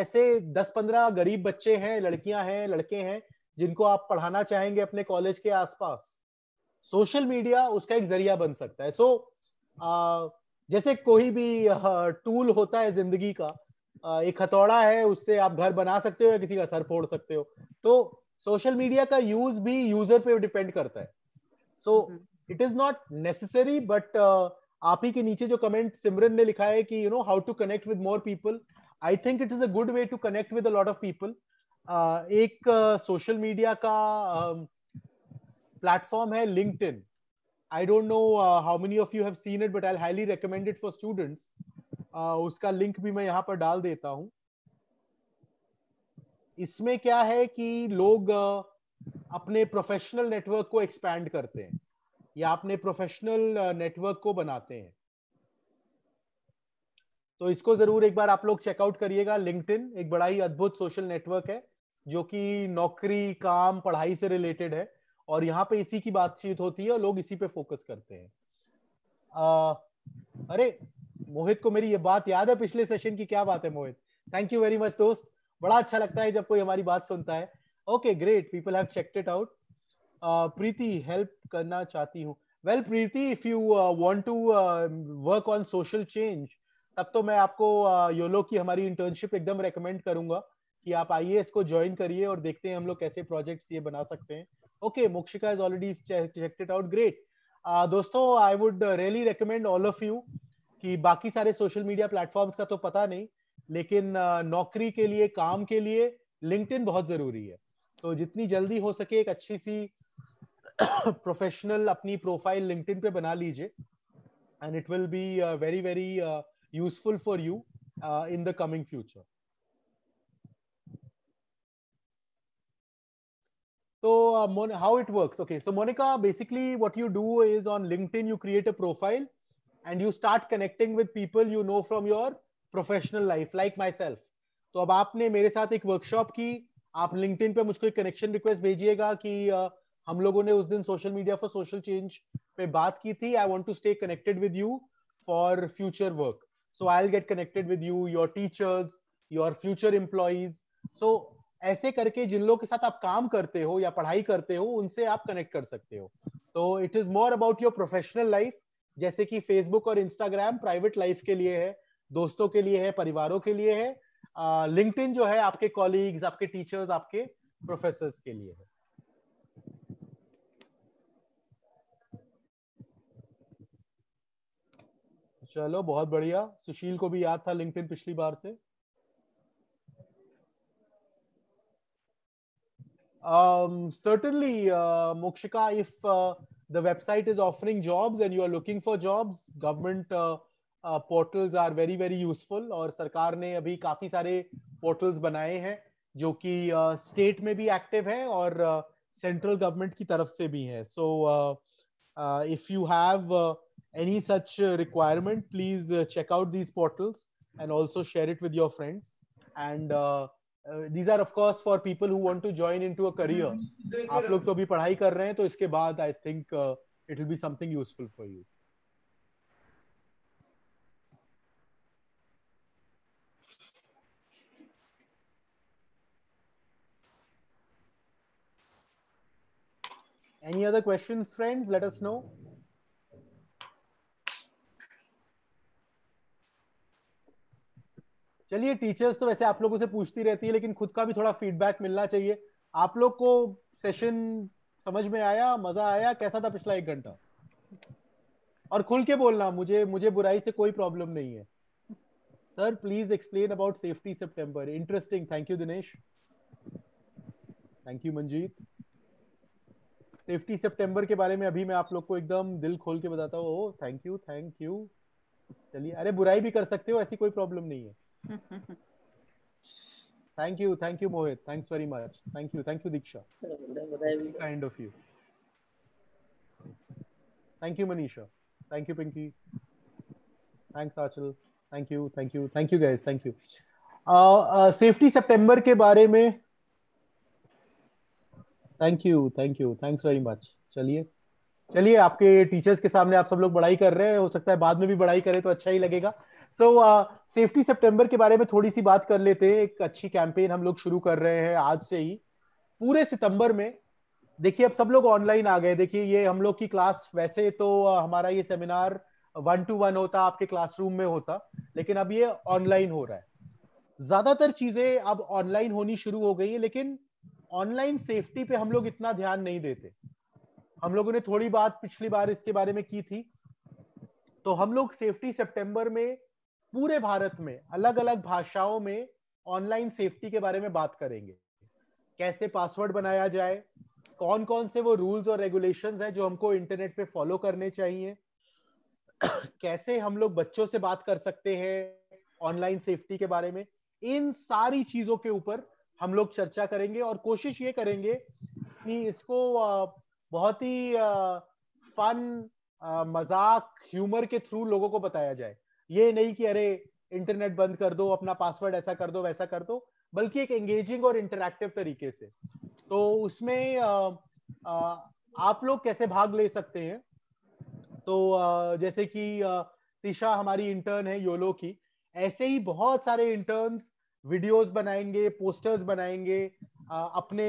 Speaker 1: ऐसे दस पंद्रह गरीब बच्चे हैं लड़कियां हैं लड़के हैं जिनको आप पढ़ाना चाहेंगे अपने कॉलेज के आसपास सोशल मीडिया उसका एक जरिया बन सकता है सो so, जैसे कोई भी टूल होता है जिंदगी का आ, एक हथौड़ा है उससे आप घर बना सकते हो या किसी का सर फोड़ सकते हो तो सोशल मीडिया का यूज भी यूजर पे डिपेंड करता है so it is not necessary but आप ही के नीचे जो कमेंट सिमरन ने लिखा है कि you know how to connect with more people I think it is a good way to connect with a lot of people एक सोशल uh, मीडिया का प्लेटफॉर्म um, है LinkedIn I don't know how many of you have seen it but I highly recommend for students उसका link भी मैं यहाँ पर डाल देता हूँ इसमें क्या है कि लोग uh, अपने प्रोफेशनल नेटवर्क को एक्सपैंड करते हैं या अपने प्रोफेशनल नेटवर्क uh, को बनाते हैं तो इसको जरूर एक बार आप लोग चेकआउट करिएगा लिंक एक बड़ा ही अद्भुत सोशल नेटवर्क है जो कि नौकरी काम पढ़ाई से रिलेटेड है और यहाँ पे इसी की बातचीत होती है और लोग इसी पे फोकस करते हैं आ, अरे मोहित को मेरी ये बात याद है पिछले सेशन की क्या बात है Mohit thank you very much दोस्त बड़ा अच्छा लगता है जब कोई हमारी बात सुनता है okay great people have checked it out Preeti help करना चाहती हूँ well Preeti if you want to work on social change तब तो मैं आपको योलो की हमारी इंटर्नशिप एकदम रेकमेंड करूंगा कि आप आइए इसको ज्वाइन करिए और देखते हैं हम लोग कैसे प्रोजेक्ट्स ये बना सकते हैं okay Mokshika is already checked it out great दोस्तों I would really recommend all of you कि बाकी सारे सोशल मीडिया प्लेटफॉर्म्स का तो पता नहीं लेकिन uh, नौकरी के लिए काम के लिए लिंक्ड बहुत जरूरी है तो जितनी जल्दी हो सके एक अच्छी सी प्रोफेशनल *coughs* अपनी प्रोफाइल लिंक्डइन पे बना लीजिए and it will be very very useful for you uh, in the coming future. So uh, Mon- how it works? Okay, so Monica, basically what you do is on LinkedIn, you create a profile and you start connecting with people you know from your professional life like myself self तो अब आपने मेरे साथ एक workshop की आप LinkedIn पे मुझको एक कनेक्शन रिक्वेस्ट भेजिएगा कि uh, हम लोगों ने उस दिन social media for social change पे बात की थी I want to stay connected with you for future work so i'll get connected with you your teachers your future employees so ऐसे करके जिन लोगों के साथ आप काम करते हो या पढ़ाई करते हो उनसे आप कनेक्ट कर सकते हो तो it is more about your professional life जैसे कि फेसबुक और इंस्टाग्राम प्राइवेट लाइफ के लिए है दोस्तों के लिए है परिवारों के लिए है लिंक्डइन uh, जो है आपके कॉलीग्स आपके टीचर्स आपके प्रोफेसर्स के लिए है चलो बहुत बढ़िया सुशील को भी याद था लिंक्डइन पिछली बार से certainly Mokshika if the website is offering jobs and you are looking for jobs government portals are very very useful और सरकार ने अभी काफी सारे पोर्टल्स बनाए हैं जो कि स्टेट uh, में भी एक्टिव है और सेंट्रल uh, गवर्नमेंट की तरफ से भी है so if you have any such uh, requirement, please uh, check out these portals and also share it with your friends. And uh, these are of course for people who want to join into a career. आप लोग तो अभी पढ़ाई कर रहे हैं तो इसके बाद I think uh, it will be something useful for you. Any other questions, friends? Let us know. चलिए टीचर्स तो वैसे आप लोगों से पूछती रहती है लेकिन खुद का भी थोड़ा फीडबैक मिलना चाहिए आप लोग को सेशन समझ में आया मजा आया कैसा था पिछला एक घंटा और खुल के बोलना मुझे मुझे बुराई से कोई प्रॉब्लम नहीं है sir please explain about safety September interesting thank you Dinesh thank you Manjeet safety September के बारे में अभी मैं आप लोग को एकदम दिल खोल के बताता हूँ थैंक यू थैंक यू चलिए अरे बुराई भी कर सकते हो ऐसी कोई प्रॉब्लम नहीं है thank you thank you mohit thanks very much thank you thank you diksha very kind of you thank you manisha thank you pinky thanks achal thank you thank you thank you guys thank you uh, uh safety september ke bare mein thank you thank you thanks very much chaliye चलिए आपके teachers के सामने आप सब लोग पढ़ाई कर रहे हैं हो सकता है बाद में भी पढ़ाई करें तो अच्छा ही लगेगा सो सेफ्टी सितंबर के बारे में थोड़ी सी बात कर लेते हैं एक अच्छी कैंपेन हम लोग शुरू कर रहे हैं आज से ही पूरे सितंबर में देखिए अब सब लोग ऑनलाइन आ गए देखिए ये हम लोग की क्लास वैसे तो uh, हमारा ये सेमिनार वन टू वन होता आपके क्लासरूम में होता लेकिन अब ये ऑनलाइन हो रहा है ज्यादातर चीजें अब ऑनलाइन होनी शुरू हो गई है लेकिन ऑनलाइन सेफ्टी पे हम लोग इतना ध्यान नहीं देते हम लोगों ने थोड़ी बात पिछली बार इसके बारे में की थी तो हम लोग सेफ्टी सितंबर में पूरे भारत में अलग अलग भाषाओं में ऑनलाइन सेफ्टी के बारे में बात करेंगे कैसे पासवर्ड बनाया जाए कौन कौन से वो रूल्स और रेगुलेशन है जो हमको इंटरनेट पे फॉलो करने चाहिए *coughs* कैसे हम लोग बच्चों से बात कर सकते हैं ऑनलाइन सेफ्टी के बारे में इन सारी चीजों के ऊपर हम लोग चर्चा करेंगे और कोशिश ये करेंगे कि इसको बहुत ही फन मजाक ह्यूमर के थ्रू लोगों को बताया जाए ये नहीं कि अरे इंटरनेट बंद कर दो अपना पासवर्ड ऐसा कर दो वैसा कर दो बल्कि एक एंगेजिंग और इंटरक्टिव तरीके से तो उसमें आ, आ, आप लोग कैसे भाग ले सकते हैं तो आ, जैसे कि तिशा हमारी इंटर्न है योलो की ऐसे ही बहुत सारे इंटर्न्स वीडियोस बनाएंगे पोस्टर्स बनाएंगे आ, अपने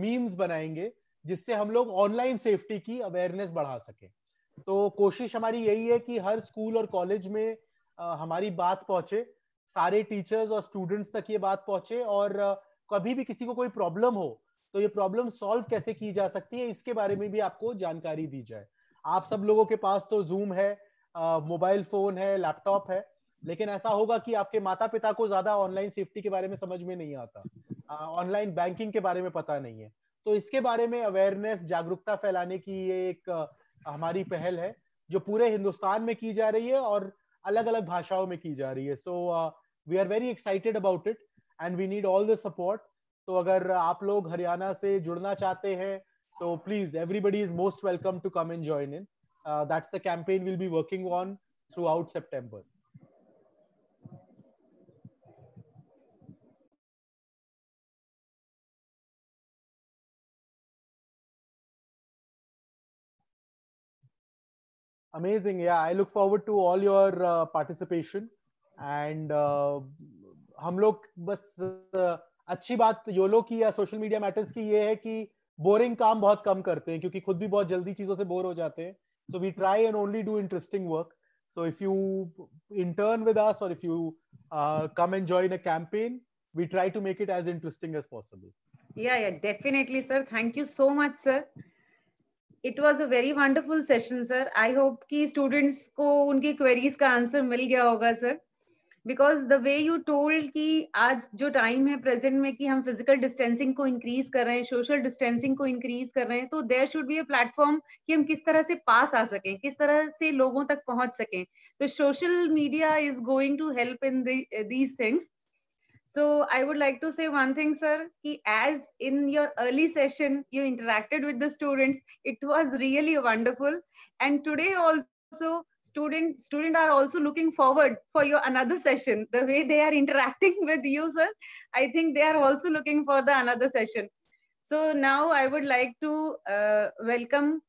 Speaker 1: मीम्स बनाएंगे जिससे हम लोग ऑनलाइन सेफ्टी की अवेयरनेस बढ़ा सकें तो कोशिश हमारी यही है कि हर स्कूल और कॉलेज में हमारी बात पहुंचे सारे टीचर्स और स्टूडेंट्स तक ये बात पहुंचे और कभी भी किसी को कोई प्रॉब्लम हो तो ये प्रॉब्लम सॉल्व कैसे की जा सकती है इसके बारे में भी आपको जानकारी दी जाए आप सब लोगों के पास तो जूम है मोबाइल फोन है लैपटॉप है लेकिन ऐसा होगा कि आपके माता पिता को ज्यादा ऑनलाइन सेफ्टी के बारे में समझ में नहीं आता ऑनलाइन बैंकिंग के बारे में पता नहीं है तो इसके बारे में अवेयरनेस जागरूकता फैलाने की ये एक हमारी पहल है जो पूरे हिंदुस्तान में की जा रही है और अलग अलग भाषाओं में की जा रही है so we are very excited about it and we need all the support तो अगर आप लोग हरियाणा से जुड़ना चाहते हैं तो please everybody is most welcome to come and join in that's the campaign will be working on throughout September amazing yeah i look forward to all your uh, participation and uh, हम लोग बस uh, अच्छी बात YOLO की या social media matters की ये है कि बोरिंग काम बहुत कम करते हैं क्योंकि खुद भी बहुत जल्दी चीजों से बोर हो जाते हैं so we try and only do interesting work so if you intern with us और if you come and join a campaign we try to make it as interesting as possible
Speaker 4: yeah yeah definitely sir thank you so much sir it was a very wonderful session sir I hope की students को उनकी queries का answer मिल गया होगा sir because the way you told कि आज जो टाइम है प्रेजेंट में कि हम फिजिकल डिस्टेंसिंग को इंक्रीज कर रहे हैं सोशल डिस्टेंसिंग को इंक्रीज कर रहे हैं तो there should be a platform कि हम किस तरह से पास आ सकें किस तरह से लोगों तक पहुंच सकें तो social media is going to help in these things So I would like to say one thing, sir, ki as in your early session, you interacted with the students. It was really wonderful. And today also, student students are also looking forward for your another session. The way they are interacting *laughs* with you, sir, I think they are also looking for the another session. So now I would like to uh, welcome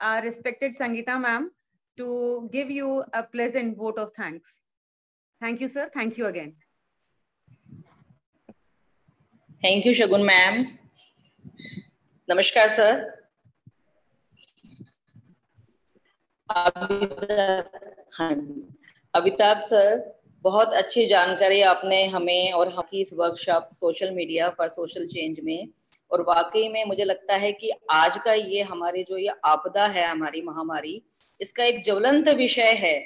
Speaker 4: our respected Sangita ma'am to give you a pleasant vote of thanks. Thank you, sir. Thank you again. Thank you Shagun ma'am नमस्कार sir हाँ जी Amitabh sir बहुत अच्छी जानकारी आपने हमें और हम इस workshop social media for social change में और वाकई में मुझे लगता है कि आज का ये हमारे जो ये आपदा है हमारी महामारी इसका एक ज्वलंत विषय है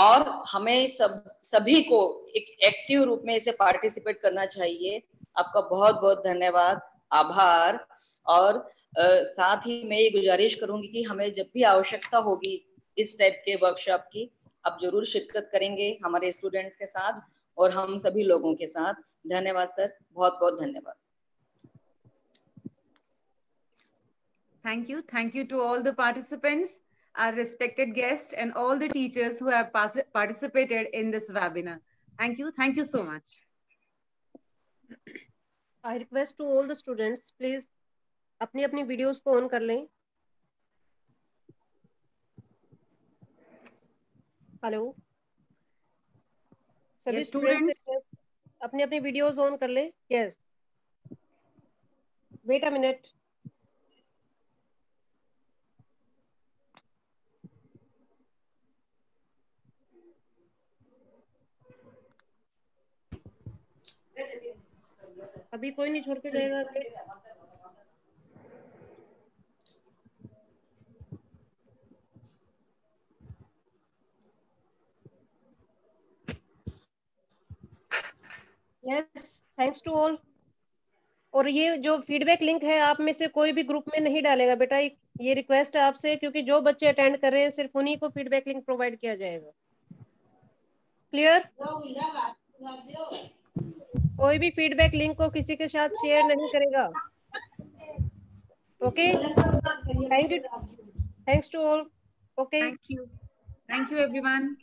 Speaker 4: और हमें सब सभी को एक एक्टिव रूप में इसे पार्टिसिपेट करना चाहिए आपका बहुत बहुत धन्यवाद आभार और आ, साथ ही मैं ये गुजारिश करूंगी कि हमें जब भी आवश्यकता होगी इस टाइप के वर्कशॉप की आप जरूर शिरकत करेंगे हमारे स्टूडेंट्स के साथ और हम सभी लोगों के साथ धन्यवाद सर बहुत बहुत धन्यवाद Thank you. Thank you to all the participants, our respected guests, and all the teachers who have participated in this webinar. Thank you. Thank you so much. I request to all the students please अपनी अपनी videos को on कर लें hello सभी students अपनी अपनी videos on कर लें यस वेट अ मिनट
Speaker 2: अभी कोई नहीं छोड़ के जाएगा
Speaker 4: यस थैंक्स टू ऑल और ये जो फीडबैक लिंक है आप में से कोई भी ग्रुप में नहीं डालेगा बेटा ये रिक्वेस्ट है आपसे क्योंकि जो बच्चे अटेंड कर रहे हैं सिर्फ उन्हीं को फीडबैक लिंक प्रोवाइड किया जाएगा क्लियर कोई भी फीडबैक लिंक को किसी के साथ शेयर नहीं करेगा okay thank you thanks to all okay thank you thank you everyone